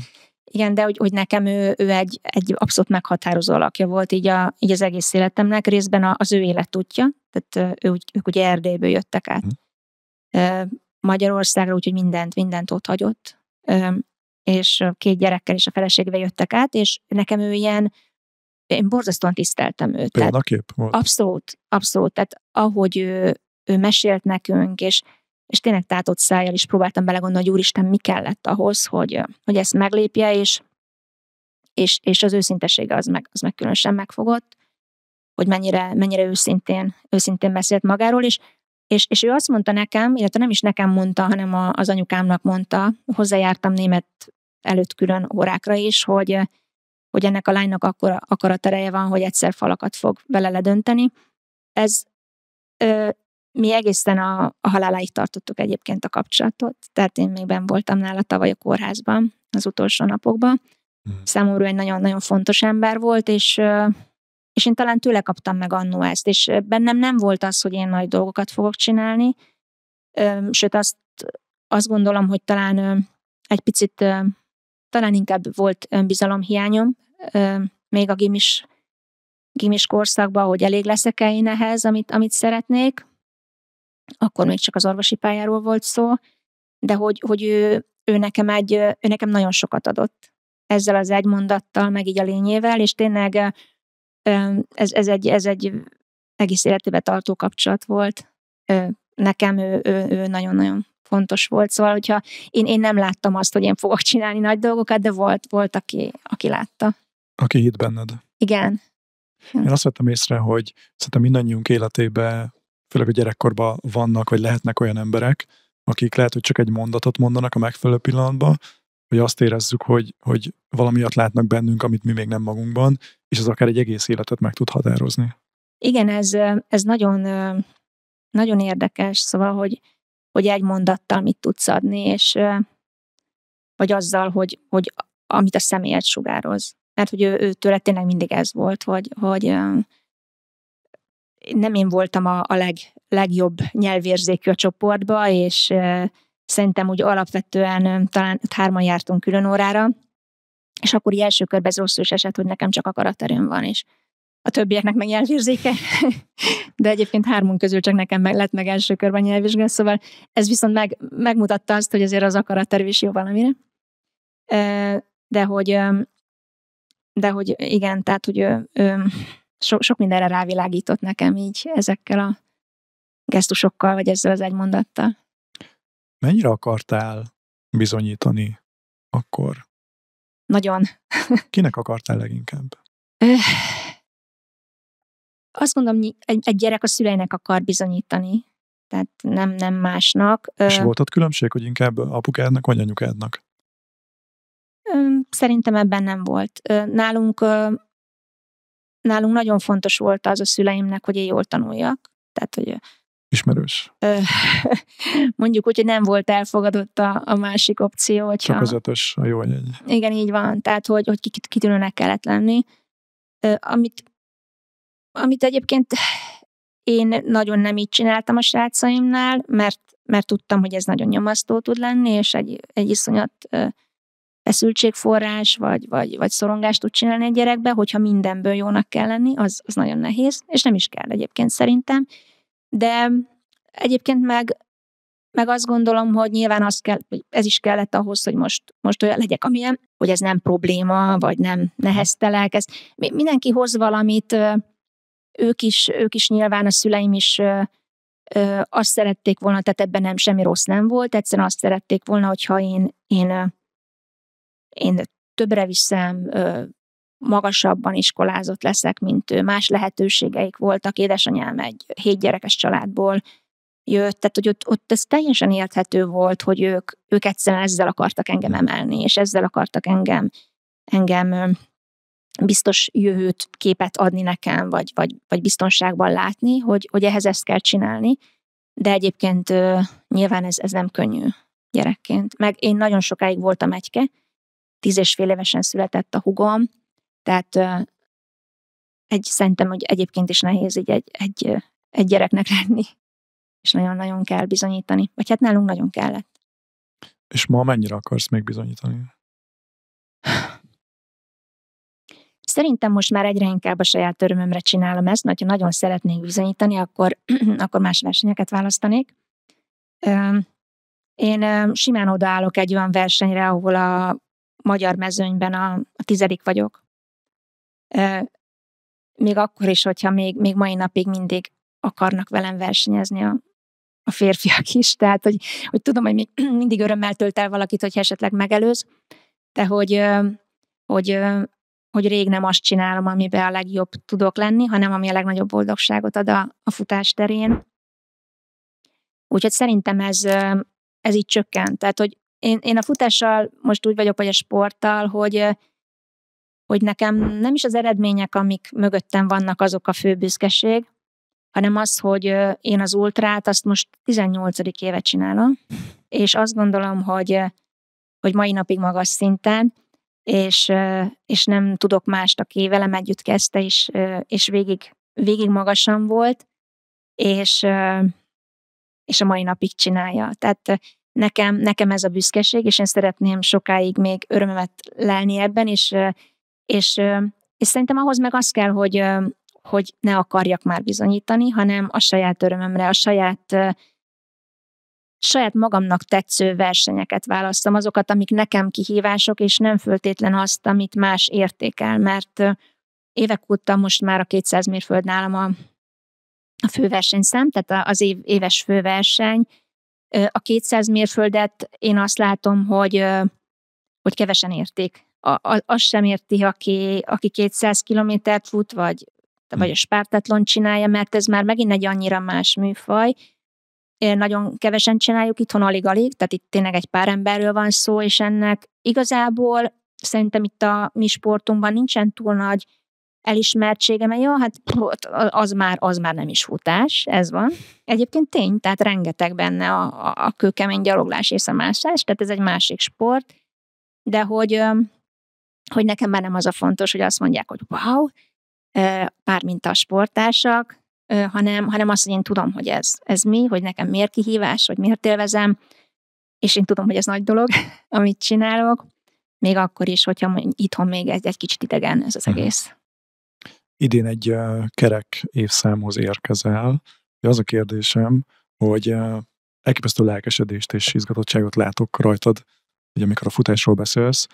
Speaker 1: Igen, de hogy, hogy nekem ő, ő egy, egy abszolút meghatározó alakja volt így, a, így az egész életemnek, részben az ő életútja, tehát ő, ők ugye Erdélyből jöttek át hm. Magyarországra, úgyhogy mindent, mindent ott hagyott, és két gyerekkel és a feleségével jöttek át, és nekem ő ilyen, én borzasztóan tiszteltem őt. Példakép volt? Abszolút, abszolút. Tehát ahogy ő, ő mesélt nekünk, és, és tényleg tátott szájjal is próbáltam belegondolni, hogy úristen, mi kellett ahhoz, hogy, hogy ezt meglépje, és, és, és az őszintessége az meg, az meg különösen megfogott, hogy mennyire, mennyire őszintén, őszintén beszélt magáról, és és, és ő azt mondta nekem, illetve nem is nekem mondta, hanem a, az anyukámnak mondta, hozzájártam német előtt külön órákra is, hogy hogy ennek a lánynak akkora akaratereje van, hogy egyszer falakat fog vele ledönteni. Ez ö, mi egészen a, a haláláig tartottuk egyébként a kapcsolatot, tehát én még ben voltam nála tavaly a kórházban, az utolsó napokban. Hmm. Számomra egy nagyon-nagyon fontos ember volt, és ö, és én talán tőle kaptam meg annó ezt, és bennem nem volt az, hogy én nagy dolgokat fogok csinálni, sőt azt, azt gondolom, hogy talán egy picit talán inkább volt önbizalomhiányom, még a gimis, gimis korszakban, hogy elég leszek-e én ehhez, amit, amit szeretnék. Akkor még csak az orvosi pályáról volt szó, de hogy, hogy ő, ő, nekem egy, ő nekem nagyon sokat adott ezzel az egy mondattal, meg így a lényével, és tényleg ez, ez, egy, ez egy egész életébe tartó kapcsolat volt. Nekem ő, ő, ő nagyon-nagyon fontos volt. Szóval, hogyha én, én nem láttam azt, hogy én fogok csinálni nagy dolgokat, de volt, volt aki, aki látta.
Speaker 2: Aki hitt benned. Igen. Hm. Én azt vettem észre, hogy szerintem mindannyiunk életében, főleg a gyerekkorban vannak, vagy lehetnek olyan emberek, akik lehet, hogy csak egy mondatot mondanak a megfelelő pillanatban, hogy azt érezzük, hogy, hogy valamiatt látnak bennünk, amit mi még nem magunkban, és az akár egy egész életet meg tud határozni.
Speaker 1: Igen, ez, ez nagyon, nagyon érdekes, szóval, hogy hogy egy mondattal mit tudsz adni, és vagy azzal, hogy, hogy amit a személyed sugároz. Mert hogy ő, ő tőle tényleg mindig ez volt, hogy, hogy nem én voltam a, a leg, legjobb nyelvérzékű a csoportba, és szerintem úgy alapvetően talán hárman jártunk külön órára, és akkor első körben is esett, hogy nekem csak akaraterőm van, és a többieknek meg nyelvérzéke, de egyébként hármunk közül csak nekem meg lett meg első körben nyelvvizsga, szóval ez viszont meg, megmutatta azt, hogy azért az akarat is jó valamire. De hogy, de hogy igen, tehát hogy sok, sok mindenre rávilágított nekem így ezekkel a gesztusokkal, vagy ezzel az egy mondattal.
Speaker 2: Mennyire akartál bizonyítani akkor? Nagyon. Kinek akartál leginkább?
Speaker 1: azt gondolom, egy, egy gyerek a szüleinek akar bizonyítani, tehát nem, nem másnak. És volt
Speaker 2: ott különbség, hogy inkább apukádnak vagy anyukádnak?
Speaker 1: Szerintem ebben nem volt. Nálunk, nálunk nagyon fontos volt az a szüleimnek, hogy én jól tanuljak.
Speaker 2: Tehát, hogy Ismerős.
Speaker 1: Mondjuk úgy, hogy nem volt elfogadott a, a másik opció. Hogyha... Csak az
Speaker 2: ötös, a jó anyagy.
Speaker 1: Igen, így van. Tehát, hogy, hogy kitűnőnek kellett lenni. Amit amit egyébként én nagyon nem így csináltam a srácaimnál, mert, mert tudtam, hogy ez nagyon nyomasztó tud lenni, és egy, egy iszonyat feszültségforrás, vagy, vagy, vagy szorongást tud csinálni egy gyerekbe, hogyha mindenből jónak kell lenni, az, az nagyon nehéz, és nem is kell egyébként szerintem. De egyébként meg, meg azt gondolom, hogy nyilván az kell, ez is kellett ahhoz, hogy most, most olyan legyek, amilyen, hogy ez nem probléma, vagy nem neheztelek. Ez, mindenki hoz valamit, ők is, ők is nyilván a szüleim is ö, azt szerették volna, tehát ebben nem semmi rossz nem volt, egyszerűen azt szerették volna, hogyha én, én, én többre viszem, ö, magasabban iskolázott leszek, mint ő. Más lehetőségeik voltak. Édesanyám egy gyerekes családból jött, tehát hogy ott, ott ez teljesen érthető volt, hogy ők, ők egyszerűen ezzel akartak engem mm. emelni, és ezzel akartak engem, engem biztos jövőt, képet adni nekem, vagy, vagy, vagy biztonságban látni, hogy, hogy ehhez ezt kell csinálni. De egyébként ö, nyilván ez, ez nem könnyű gyerekként. Meg én nagyon sokáig voltam egyke, tíz és fél évesen született a hugom, tehát ö, egy, szerintem, hogy egyébként is nehéz így egy, egy, egy gyereknek lenni, és nagyon-nagyon kell bizonyítani. Vagy hát nálunk nagyon kellett.
Speaker 2: És ma mennyire akarsz még bizonyítani?
Speaker 1: Szerintem most már egyre inkább a saját örömömre csinálom ezt, mert ha nagyon szeretnék bizonyítani, akkor, akkor más versenyeket választanék. Én simán odaállok egy olyan versenyre, ahol a magyar mezőnyben a, a tizedik vagyok. Még akkor is, hogyha még, még mai napig mindig akarnak velem versenyezni a, a férfiak is, tehát hogy, hogy tudom, hogy még mindig örömmel tölt el valakit, hogyha esetleg megelőz, de hogy, hogy hogy rég nem azt csinálom, amiben a legjobb tudok lenni, hanem ami a legnagyobb boldogságot ad a, a futás terén. Úgyhogy szerintem ez, ez így csökkent. Tehát, hogy én, én a futással most úgy vagyok, vagy a sporttal, hogy hogy nekem nem is az eredmények, amik mögöttem vannak, azok a fő büszkeség, hanem az, hogy én az ultrát azt most 18. éve csinálom, és azt gondolom, hogy, hogy mai napig magas szinten, és, és nem tudok mást, aki velem együtt kezdte, és, és végig, végig magasan volt, és, és a mai napig csinálja. Tehát nekem, nekem ez a büszkeség, és én szeretném sokáig még örömet lelni ebben, és, és, és szerintem ahhoz meg az kell, hogy, hogy ne akarjak már bizonyítani, hanem a saját örömömre, a saját saját magamnak tetsző versenyeket választom, azokat, amik nekem kihívások, és nem föltétlen azt, amit más értékel, mert évek óta most már a 200 mérföld nálam a, a főversenyszám, tehát az év, éves főverseny. A 200 mérföldet én azt látom, hogy, hogy kevesen értik. A, a, azt sem érti, aki, aki 200 kilométert fut, vagy, vagy hm. a spártatlon csinálja, mert ez már megint egy annyira más műfaj, nagyon kevesen csináljuk itthon, alig-alig, tehát itt tényleg egy pár emberről van szó, és ennek igazából szerintem itt a mi sportunkban nincsen túl nagy elismertsége, mert jó, hát az már, az már nem is futás, ez van. Egyébként tény, tehát rengeteg benne a, a, a kőkemény gyaloglás és a mászás, tehát ez egy másik sport, de hogy, hogy nekem már nem az a fontos, hogy azt mondják, hogy wow, pár mint a sportársak, hanem, hanem azt, hogy én tudom, hogy ez, ez mi, hogy nekem miért kihívás, hogy miért élvezem, és én tudom, hogy ez nagy dolog, amit csinálok, még akkor is, hogyha itthon még egy, egy kicsit idegen ez az mhm. egész.
Speaker 2: Idén egy kerek évszámhoz érkezel. Az a kérdésem, hogy elképesztő lelkesedést és izgatottságot látok rajtad, ugye amikor a futásról beszélsz,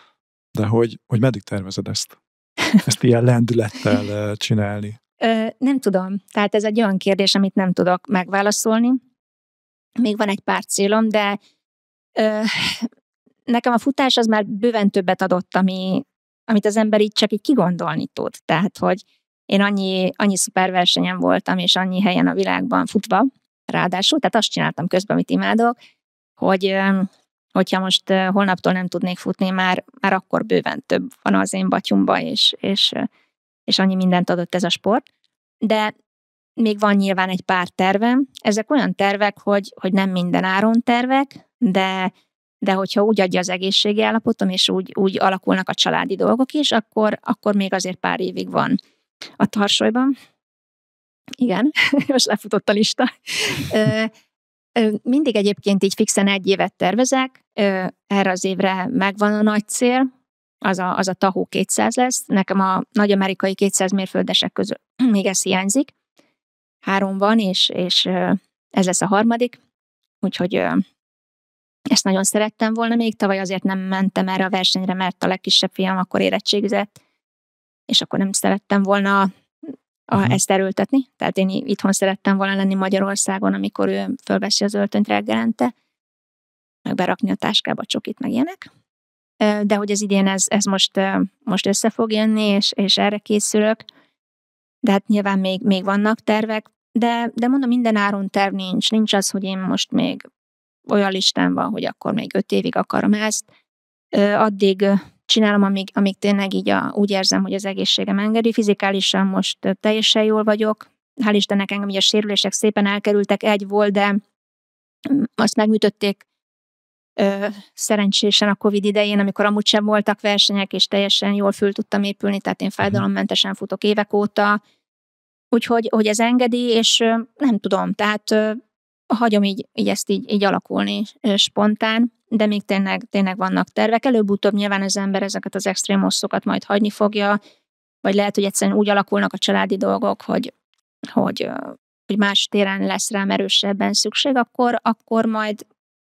Speaker 2: de hogy, hogy meddig tervezed ezt? Ezt ilyen lendülettel csinálni?
Speaker 1: Ö, nem tudom. Tehát ez egy olyan kérdés, amit nem tudok megválaszolni. Még van egy pár célom, de ö, nekem a futás az már bőven többet adott, ami, amit az ember így csak így kigondolni tud. Tehát, hogy én annyi, annyi szuper versenyen voltam, és annyi helyen a világban futva, ráadásul, tehát azt csináltam közben, amit imádok, hogy hogyha most holnaptól nem tudnék futni, már, már akkor bőven több van az én batyumban, és, és és annyi mindent adott ez a sport, de még van nyilván egy pár tervem. Ezek olyan tervek, hogy, hogy nem minden áron tervek, de, de hogyha úgy adja az egészségi állapotom, és úgy, úgy alakulnak a családi dolgok is, akkor, akkor még azért pár évig van a tarsolyban. Igen, most lefutott a lista. Mindig egyébként így fixen egy évet tervezek, erre az évre megvan a nagy cél, az a, az a Tahó 200 lesz. Nekem a nagy amerikai 200 mérföldesek közül még ez hiányzik. Három van, és, és ez lesz a harmadik. Úgyhogy ezt nagyon szerettem volna még. Tavaly azért nem mentem erre a versenyre, mert a legkisebb fiam akkor érettségizett, és akkor nem szerettem volna a, mhm. ezt erőltetni. Tehát én itthon szerettem volna lenni Magyarországon, amikor ő fölveszi az öltönyt reggelente, meg berakni a táskába a csokit, meg ilyenek de hogy az idén ez, ez most, most össze fog jönni, és, és erre készülök. De hát nyilván még, még vannak tervek, de, de mondom, minden áron terv nincs. Nincs az, hogy én most még olyan listán van, hogy akkor még öt évig akarom ezt. Addig csinálom, amíg, amíg tényleg így a, úgy érzem, hogy az egészségem engedi. Fizikálisan most teljesen jól vagyok. Hál' Istennek engem ugye a sérülések szépen elkerültek, egy volt, de mm, azt megműtötték ö, szerencsésen a COVID idején, amikor amúgy sem voltak versenyek, és teljesen jól föl tudtam épülni, tehát én mhm. fájdalommentesen futok évek óta, úgyhogy hogy ez engedi, és ö, nem tudom, tehát ö, hagyom így, így ezt így, így alakulni ö, spontán, de még tényleg, tényleg vannak tervek. Előbb-utóbb nyilván az ember ezeket az extrém hosszokat majd hagyni fogja, vagy lehet, hogy egyszerűen úgy alakulnak a családi dolgok, hogy, hogy, hogy más téren lesz rám erősebben szükség, akkor, akkor majd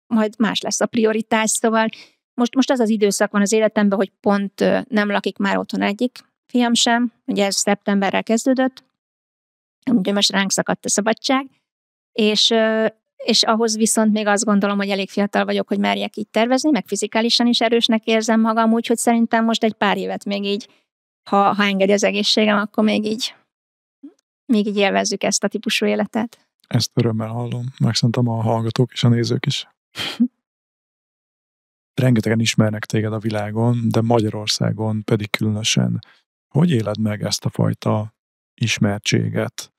Speaker 1: majd más lesz a prioritás, szóval most, most az az időszak van az életemben, hogy pont nem lakik már otthon egyik fiam sem, ugye ez szeptemberrel kezdődött, ugye most ránk szakadt a szabadság, és, és ahhoz viszont még azt gondolom, hogy elég fiatal vagyok, hogy merjek így tervezni, meg fizikálisan is erősnek érzem magam, úgyhogy szerintem most egy pár évet még így, ha, ha engedi az egészségem, akkor még így, még így élvezzük ezt a típusú életet.
Speaker 2: Ezt örömmel hallom, meg szerintem a hallgatók és a nézők is. Rengetegen ismernek téged a világon, de Magyarországon pedig különösen. Hogy éled meg ezt a fajta ismertséget?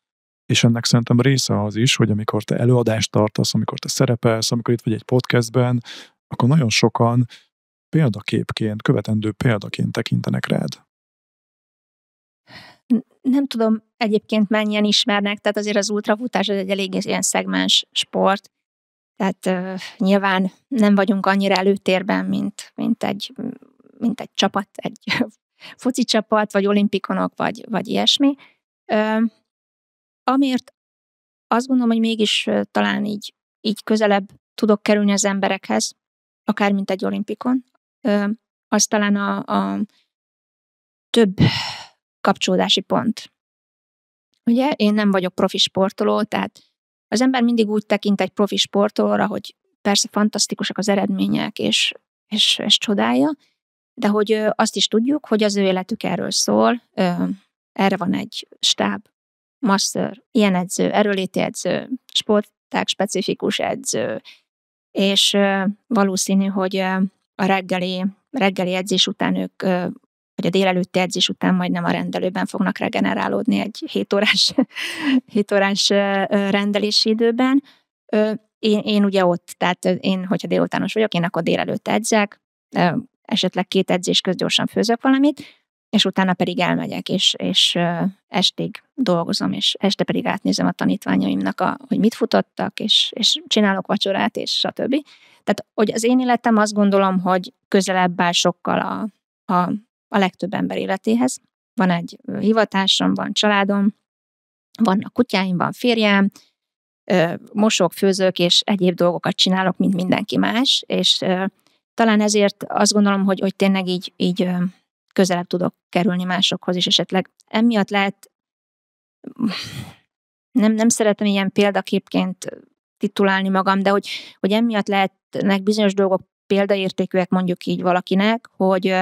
Speaker 2: És ennek szerintem része az is, hogy amikor te előadást tartasz, amikor te szerepelsz, amikor itt vagy egy podcastben, akkor nagyon sokan példaképként, követendő példaként tekintenek rád.
Speaker 1: Nem tudom egyébként mennyien ismernek, tehát azért az ultrafutás az egy elég ilyen szegmens sport, tehát uh, nyilván nem vagyunk annyira előtérben, mint, mint, egy, mint egy csapat, egy foci csapat, vagy olimpikonok, vagy, vagy ilyesmi. Uh, amiért azt gondolom, hogy mégis talán így, így közelebb tudok kerülni az emberekhez, akár mint egy olimpikon, uh, az talán a, a több kapcsolódási pont. Ugye én nem vagyok profi sportoló, tehát az ember mindig úgy tekint egy profi sportolóra, hogy persze fantasztikusak az eredmények, és, és, és csodája, de hogy azt is tudjuk, hogy az ő életük erről szól, erre van egy stáb, master, ilyen edző, erőléti edző, sporták specifikus edző, és valószínű, hogy a reggeli, reggeli edzés után ők hogy a délelőtti edzés után majdnem a rendelőben fognak regenerálódni egy 7 órás, 7 órás rendelési időben. Én, én ugye ott, tehát én, hogyha délutános vagyok, én akkor délelőtt edzek, esetleg két edzés közt gyorsan főzök valamit, és utána pedig elmegyek, és, és estig dolgozom, és este pedig átnézem a tanítványaimnak, a, hogy mit futottak, és, és csinálok vacsorát, és stb. Tehát, hogy az én életem azt gondolom, hogy közelebb áll sokkal a, a a legtöbb ember életéhez. Van egy hivatásom, van családom, vannak kutyáim, van férjem, mosok, főzök és egyéb dolgokat csinálok, mint mindenki más, és talán ezért azt gondolom, hogy, hogy tényleg így, így közelebb tudok kerülni másokhoz, és esetleg emiatt lehet, nem, nem szeretem ilyen példaképként titulálni magam, de hogy, hogy emiatt lehetnek bizonyos dolgok példaértékűek mondjuk így valakinek, hogy,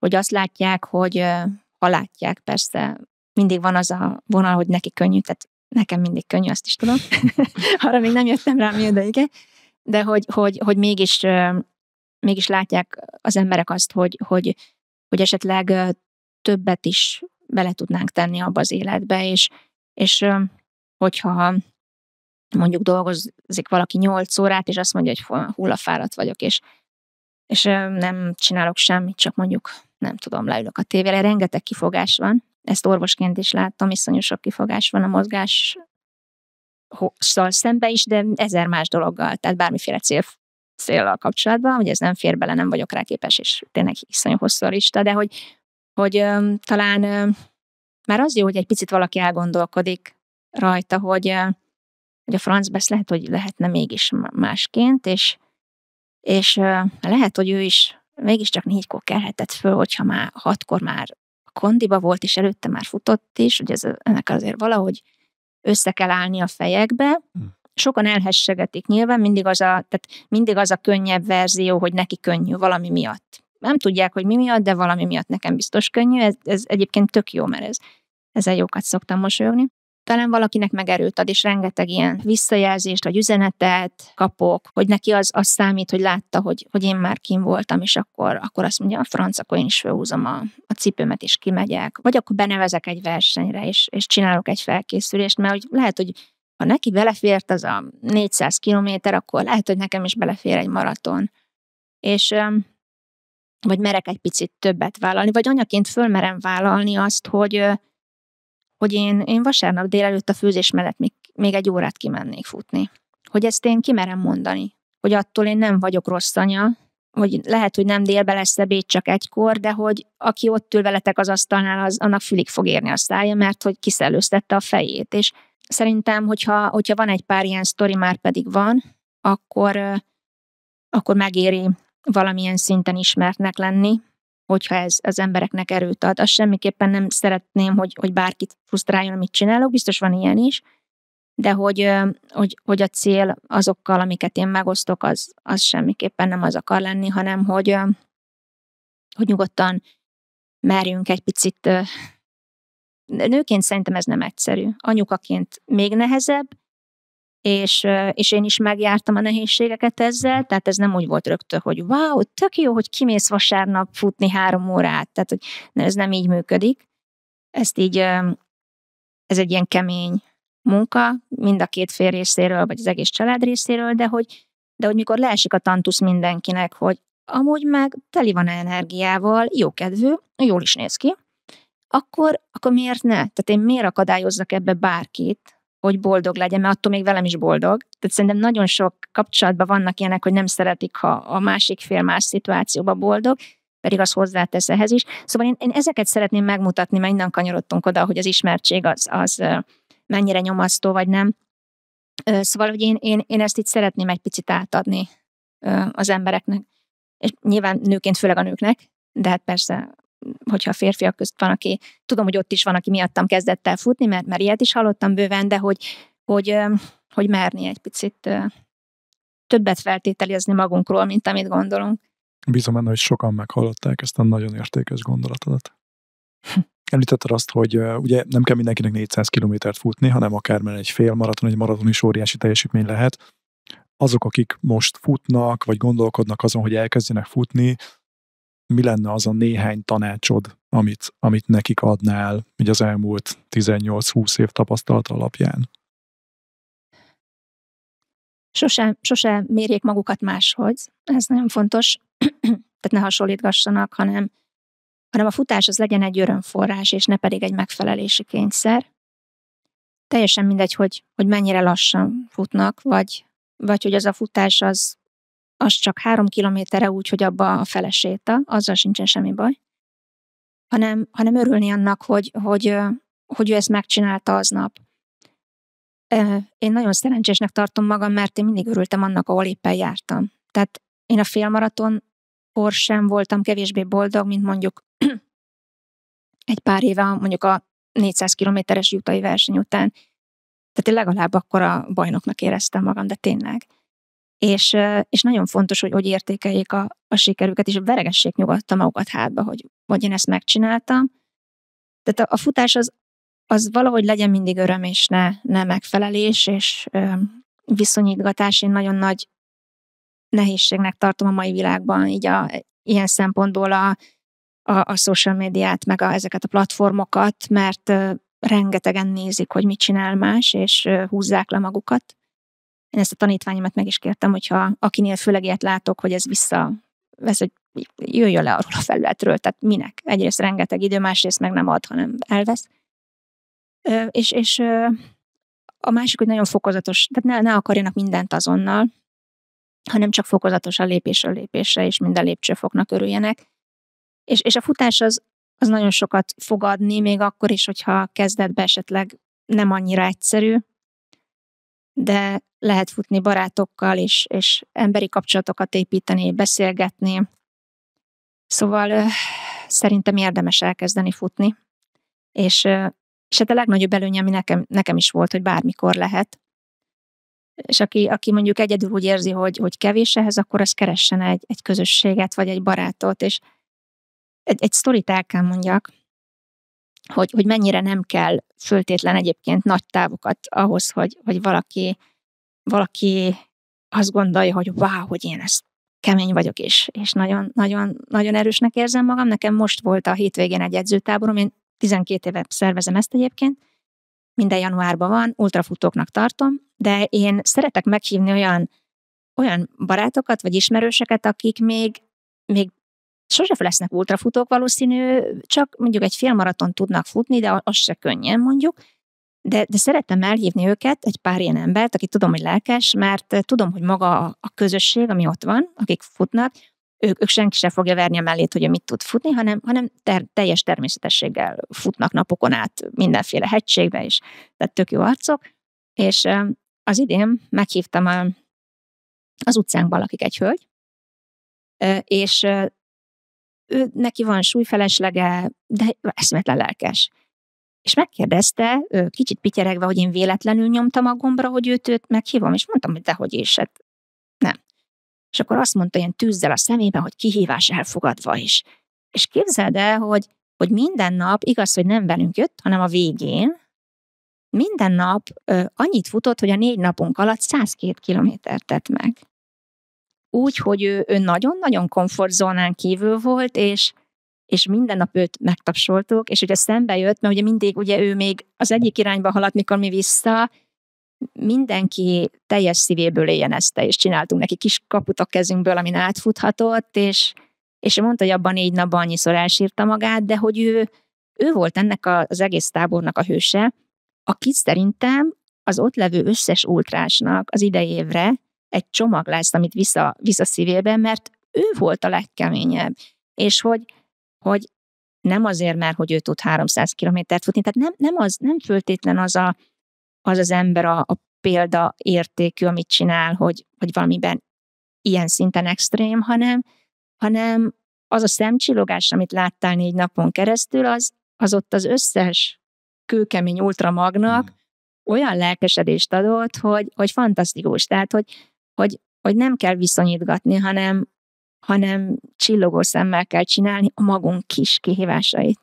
Speaker 1: hogy azt látják, hogy ha látják, persze mindig van az a vonal, hogy neki könnyű, tehát nekem mindig könnyű, azt is tudom. Arra még nem jöttem rá, mi de igen. De hogy, hogy, hogy mégis, mégis látják az emberek azt, hogy, hogy, hogy esetleg többet is bele tudnánk tenni abba az életbe, és, és hogyha mondjuk dolgozik valaki 8 órát, és azt mondja, hogy hullafáradt vagyok, és, és nem csinálok semmit, csak mondjuk nem tudom, leülök a tévére, rengeteg kifogás van, ezt orvosként is láttam, iszonyú sok kifogás van a mozgás szembe is, de ezer más dologgal, tehát bármiféle cél, célral kapcsolatban, hogy ez nem fér bele, nem vagyok rá képes, és tényleg iszonyú hosszú lista, de hogy, hogy talán már az jó, hogy egy picit valaki elgondolkodik rajta, hogy, öm, hogy a franc lehet, hogy lehetne mégis másként, és, és lehet, hogy ő is mégiscsak négykor kelhetett föl, hogyha már hatkor már kondiba volt, és előtte már futott is, hogy ez, ennek azért valahogy össze kell állni a fejekbe. Hm. Sokan elhessegetik nyilván, mindig az a, tehát mindig az a könnyebb verzió, hogy neki könnyű valami miatt. Nem tudják, hogy mi miatt, de valami miatt nekem biztos könnyű. Ez, ez egyébként tök jó, mert ez, ezzel jókat szoktam mosolyogni talán valakinek megerőt ad, és rengeteg ilyen visszajelzést vagy üzenetet kapok, hogy neki az, az számít, hogy látta, hogy, hogy én már kim voltam, és akkor, akkor azt mondja, a franc, akkor én is felhúzom a, a cipőmet, és kimegyek. Vagy akkor benevezek egy versenyre, és, és csinálok egy felkészülést, mert hogy lehet, hogy ha neki belefért az a 400 kilométer, akkor lehet, hogy nekem is belefér egy maraton. És vagy merek egy picit többet vállalni, vagy anyaként fölmerem vállalni azt, hogy, hogy én, én vasárnap délelőtt a főzés mellett még, még egy órát kimennék futni. Hogy ezt én kimerem mondani. Hogy attól én nem vagyok rossz anya, hogy lehet, hogy nem délbe lesz ebéd csak egykor, de hogy aki ott ül veletek az asztalnál, az annak fülig fog érni a szája, mert hogy kiszelőztette a fejét. És szerintem, hogyha, hogyha van egy pár ilyen sztori, már pedig van, akkor, akkor megéri valamilyen szinten ismertnek lenni, hogyha ez az embereknek erőt ad. Azt semmiképpen nem szeretném, hogy, hogy bárkit frusztráljon, amit csinálok, biztos van ilyen is, de hogy, hogy, hogy a cél azokkal, amiket én megosztok, az, az semmiképpen nem az akar lenni, hanem hogy, hogy nyugodtan merjünk egy picit nőként szerintem ez nem egyszerű. Anyukaként még nehezebb, és, és én is megjártam a nehézségeket ezzel, tehát ez nem úgy volt rögtön, hogy wow, tök jó, hogy kimész vasárnap futni három órát, tehát hogy ez nem így működik. Ezt így, ez egy ilyen kemény munka, mind a két fél részéről, vagy az egész család részéről, de hogy, de hogy mikor leesik a tantusz mindenkinek, hogy amúgy meg teli van energiával, jó kedvű, jól is néz ki, akkor, akkor miért ne? Tehát én miért akadályozzak ebbe bárkit, hogy boldog legyen, mert attól még velem is boldog. Tehát szerintem nagyon sok kapcsolatban vannak ilyenek, hogy nem szeretik, ha a másik fél más szituációban boldog, pedig az hozzátesz ehhez is. Szóval én, én ezeket szeretném megmutatni, mert innen kanyarodtunk oda, hogy az ismertség az, az mennyire nyomasztó, vagy nem. Szóval, hogy én, én, én ezt itt szeretném egy picit átadni az embereknek. És nyilván nőként, főleg a nőknek, de hát persze hogyha a férfiak közt van, aki, tudom, hogy ott is van, aki miattam kezdett el futni, mert, mert ilyet is hallottam bőven, de hogy, hogy, hogy merni egy picit többet feltételezni magunkról, mint amit gondolunk.
Speaker 2: Bízom benne, hogy sokan meghallották ezt a nagyon értékes gondolatodat. Említetted azt, hogy ugye nem kell mindenkinek 400 kilométert futni, hanem akár egy fél maraton, egy maraton is óriási teljesítmény lehet. Azok, akik most futnak, vagy gondolkodnak azon, hogy elkezdjenek futni, mi lenne az a néhány tanácsod, amit, amit nekik adnál így az elmúlt 18-20 év tapasztalat alapján?
Speaker 1: Sose, sose mérjék magukat máshogy, ez nagyon fontos, tehát ne hasonlítgassanak, hanem, hanem a futás az legyen egy örömforrás, és ne pedig egy megfelelési kényszer. Teljesen mindegy, hogy, hogy mennyire lassan futnak, vagy, vagy hogy az a futás az az csak három kilométerre úgy, hogy abba a fele séta, azzal sincsen semmi baj, hanem, hanem örülni annak, hogy, hogy, hogy ő ezt megcsinálta aznap. Én nagyon szerencsésnek tartom magam, mert én mindig örültem annak, ahol éppen jártam. Tehát én a félmaraton kor sem voltam kevésbé boldog, mint mondjuk egy pár éve mondjuk a 400 kilométeres jutai verseny után. Tehát én legalább akkor a bajnoknak éreztem magam, de tényleg és, és nagyon fontos, hogy hogy értékeljék a, a sikerüket, és veregessék nyugodtan magukat hátba, hogy vagy én ezt megcsináltam. Tehát a, a futás az, az valahogy legyen mindig öröm, és ne, ne megfelelés, és ö, viszonyítgatás. Én nagyon nagy nehézségnek tartom a mai világban, így a, ilyen szempontból a, a, a social médiát, meg a, ezeket a platformokat, mert ö, rengetegen nézik, hogy mit csinál más, és ö, húzzák le magukat. Én ezt a tanítványomat meg is kértem, hogyha akinél főleg ilyet látok, hogy ez vissza vesz, hogy jöjjön le arról a felületről, tehát minek? Egyrészt rengeteg idő, másrészt meg nem ad, hanem elvesz. Ö, és, és ö, a másik, hogy nagyon fokozatos, tehát ne, ne akarjanak mindent azonnal, hanem csak fokozatosan lépésről lépésre, és minden lépcsőfoknak örüljenek. És, és a futás az, az nagyon sokat fog adni, még akkor is, hogyha kezdetben esetleg nem annyira egyszerű, de lehet futni barátokkal, és, és emberi kapcsolatokat építeni, beszélgetni. Szóval szerintem érdemes elkezdeni futni. És, és hát a legnagyobb előnye, ami nekem, nekem is volt, hogy bármikor lehet. És aki, aki mondjuk egyedül úgy érzi, hogy, hogy kevés ehhez, akkor az keressen egy, egy közösséget, vagy egy barátot. És egy, egy sztorit el kell mondjak hogy, hogy mennyire nem kell föltétlen egyébként nagy távokat ahhoz, hogy, hogy valaki, valaki azt gondolja, hogy wow, hogy én ezt kemény vagyok, és, és nagyon, nagyon, nagyon erősnek érzem magam. Nekem most volt a hétvégén egy edzőtáborom, én 12 éve szervezem ezt egyébként, minden januárban van, ultrafutóknak tartom, de én szeretek meghívni olyan, olyan barátokat vagy ismerőseket, akik még, még sose lesznek ultrafutók valószínű, csak mondjuk egy félmaraton tudnak futni, de az se könnyen mondjuk, de, de szerettem elhívni őket, egy pár ilyen embert, aki tudom, hogy lelkes, mert eh, tudom, hogy maga a, közösség, ami ott van, akik futnak, ők, ők senki sem fogja verni a mellét, hogy mit tud futni, hanem, hanem ter, teljes természetességgel futnak napokon át mindenféle hegységbe is, tehát tök jó arcok. És eh, az idén meghívtam a, eh, az utcánkban valakik egy hölgy, és ő, neki van súlyfeleslege, de eszmetlen lelkes. És megkérdezte, ő kicsit pityeregve, hogy én véletlenül nyomtam a gombra, hogy őt, őt meghívom, és mondtam, hogy dehogy is, hát nem. És akkor azt mondta ilyen tűzzel a szemében, hogy kihívás elfogadva is. És képzeld el, hogy, hogy minden nap, igaz, hogy nem velünk jött, hanem a végén, minden nap ö, annyit futott, hogy a négy napunk alatt 102 kilométert tett meg úgy, hogy ő, ő nagyon-nagyon komfortzónán kívül volt, és, és minden nap őt megtapsoltuk, és ugye szembe jött, mert ugye mindig ugye ő még az egyik irányba haladt, mikor mi vissza, mindenki teljes szívéből ezt, és csináltunk neki kis kaput a kezünkből, amin átfuthatott, és, és mondta, hogy abban négy napban annyiszor elsírta magát, de hogy ő, ő volt ennek az egész tábornak a hőse, aki szerintem az ott levő összes ultrásnak az idejévre évre egy csomag lesz, amit vissza, vissza szívébe, mert ő volt a legkeményebb. És hogy, hogy nem azért, mert hogy ő tud 300 kilométert futni, tehát nem, nem, az, nem föltétlen az a, az, az ember a, a példa értékű, amit csinál, hogy, hogy valamiben ilyen szinten extrém, hanem, hanem az a szemcsillogás, amit láttál négy napon keresztül, az, az ott az összes kőkemény ultramagnak mm. olyan lelkesedést adott, hogy, hogy fantasztikus. Tehát, hogy, hogy, hogy nem kell viszonyítgatni, hanem, hanem csillogó szemmel kell csinálni a magunk kis kihívásait.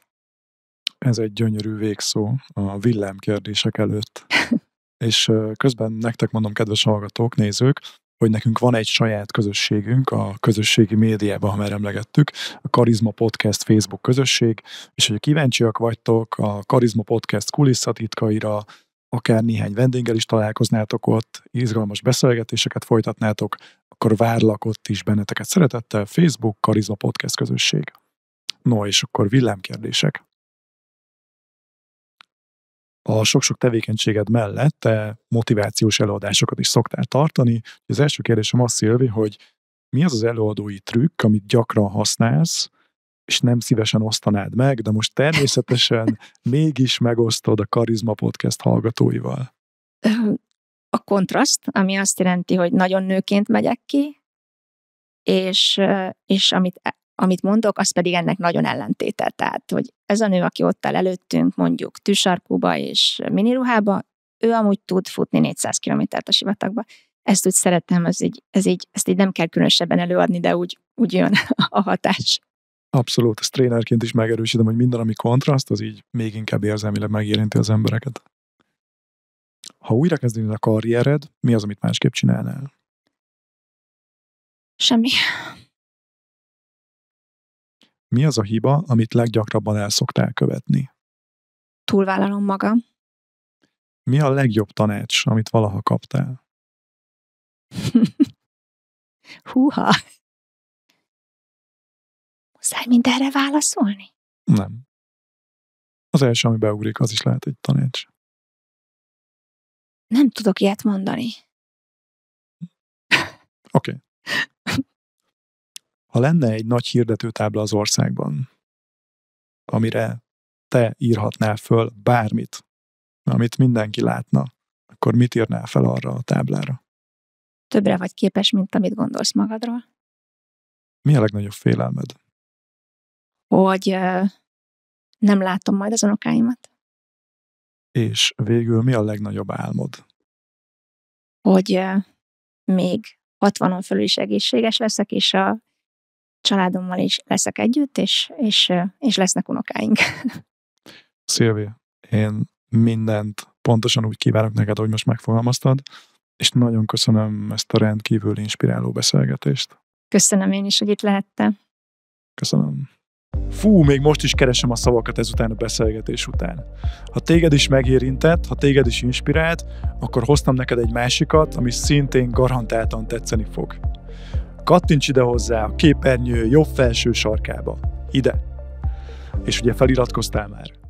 Speaker 2: Ez egy gyönyörű végszó a kérdések előtt. És közben nektek mondom, kedves hallgatók, nézők, hogy nekünk van egy saját közösségünk a közösségi médiában, ha már emlegettük, a Karizma Podcast Facebook közösség, és hogyha kíváncsiak vagytok a Karizma Podcast kulisszatitkaira, akár néhány vendéggel is találkoznátok ott, izgalmas beszélgetéseket folytatnátok, akkor várlak ott is benneteket szeretettel, Facebook, Karizma Podcast közösség. No, és akkor villámkérdések. A sok-sok tevékenységed mellett te motivációs előadásokat is szoktál tartani. Az első kérdésem az, Szilvi, hogy mi az az előadói trükk, amit gyakran használsz, és nem szívesen osztanád meg, de most természetesen mégis megosztod a Karizma Podcast hallgatóival.
Speaker 1: A kontraszt, ami azt jelenti, hogy nagyon nőként megyek ki, és, és amit, amit mondok, az pedig ennek nagyon ellentéte. Tehát, hogy ez a nő, aki ott áll előttünk, mondjuk tűsarkúba és miniruhába, ő amúgy tud futni 400 kilométert a sivatagba. Ezt úgy szeretem, ez így, ez így, ezt így nem kell különösebben előadni, de úgy, úgy jön a hatás.
Speaker 2: Abszolút, ezt trénerként is megerősítem, hogy minden, ami kontraszt, az így még inkább érzelmileg megérinti az embereket. Ha újra kezdenéd a karriered, mi az, amit másképp csinálnál? Semmi. Mi az a hiba, amit leggyakrabban el szoktál követni?
Speaker 1: Túlvállalom magam.
Speaker 2: Mi a legjobb tanács, amit valaha kaptál? Húha! muszáj mindenre válaszolni? Nem. Az első, ami beugrik, az is lehet egy tanács.
Speaker 1: Nem tudok ilyet mondani.
Speaker 2: Oké. Okay. Ha lenne egy nagy hirdetőtábla az országban, amire te írhatnál föl bármit, amit mindenki látna, akkor mit írnál fel arra a táblára?
Speaker 1: Többre vagy képes, mint amit gondolsz magadról.
Speaker 2: Mi a legnagyobb félelmed?
Speaker 1: hogy nem látom majd az unokáimat.
Speaker 2: És végül mi a legnagyobb álmod?
Speaker 1: Hogy még 60-on fölül is egészséges leszek, és a családommal is leszek együtt, és, és, és lesznek unokáink.
Speaker 2: Szilvi, én mindent pontosan úgy kívánok neked, hogy most megfogalmaztad, és nagyon köszönöm ezt a rendkívül inspiráló beszélgetést. Köszönöm én is, hogy itt lehettem. Köszönöm. Fú, még most is keresem a szavakat ezután a beszélgetés után. Ha téged is megérintett, ha téged is inspirált, akkor hoztam neked egy másikat, ami szintén garantáltan tetszeni fog. Kattints ide hozzá a képernyő jobb felső sarkába. Ide. És ugye feliratkoztál már.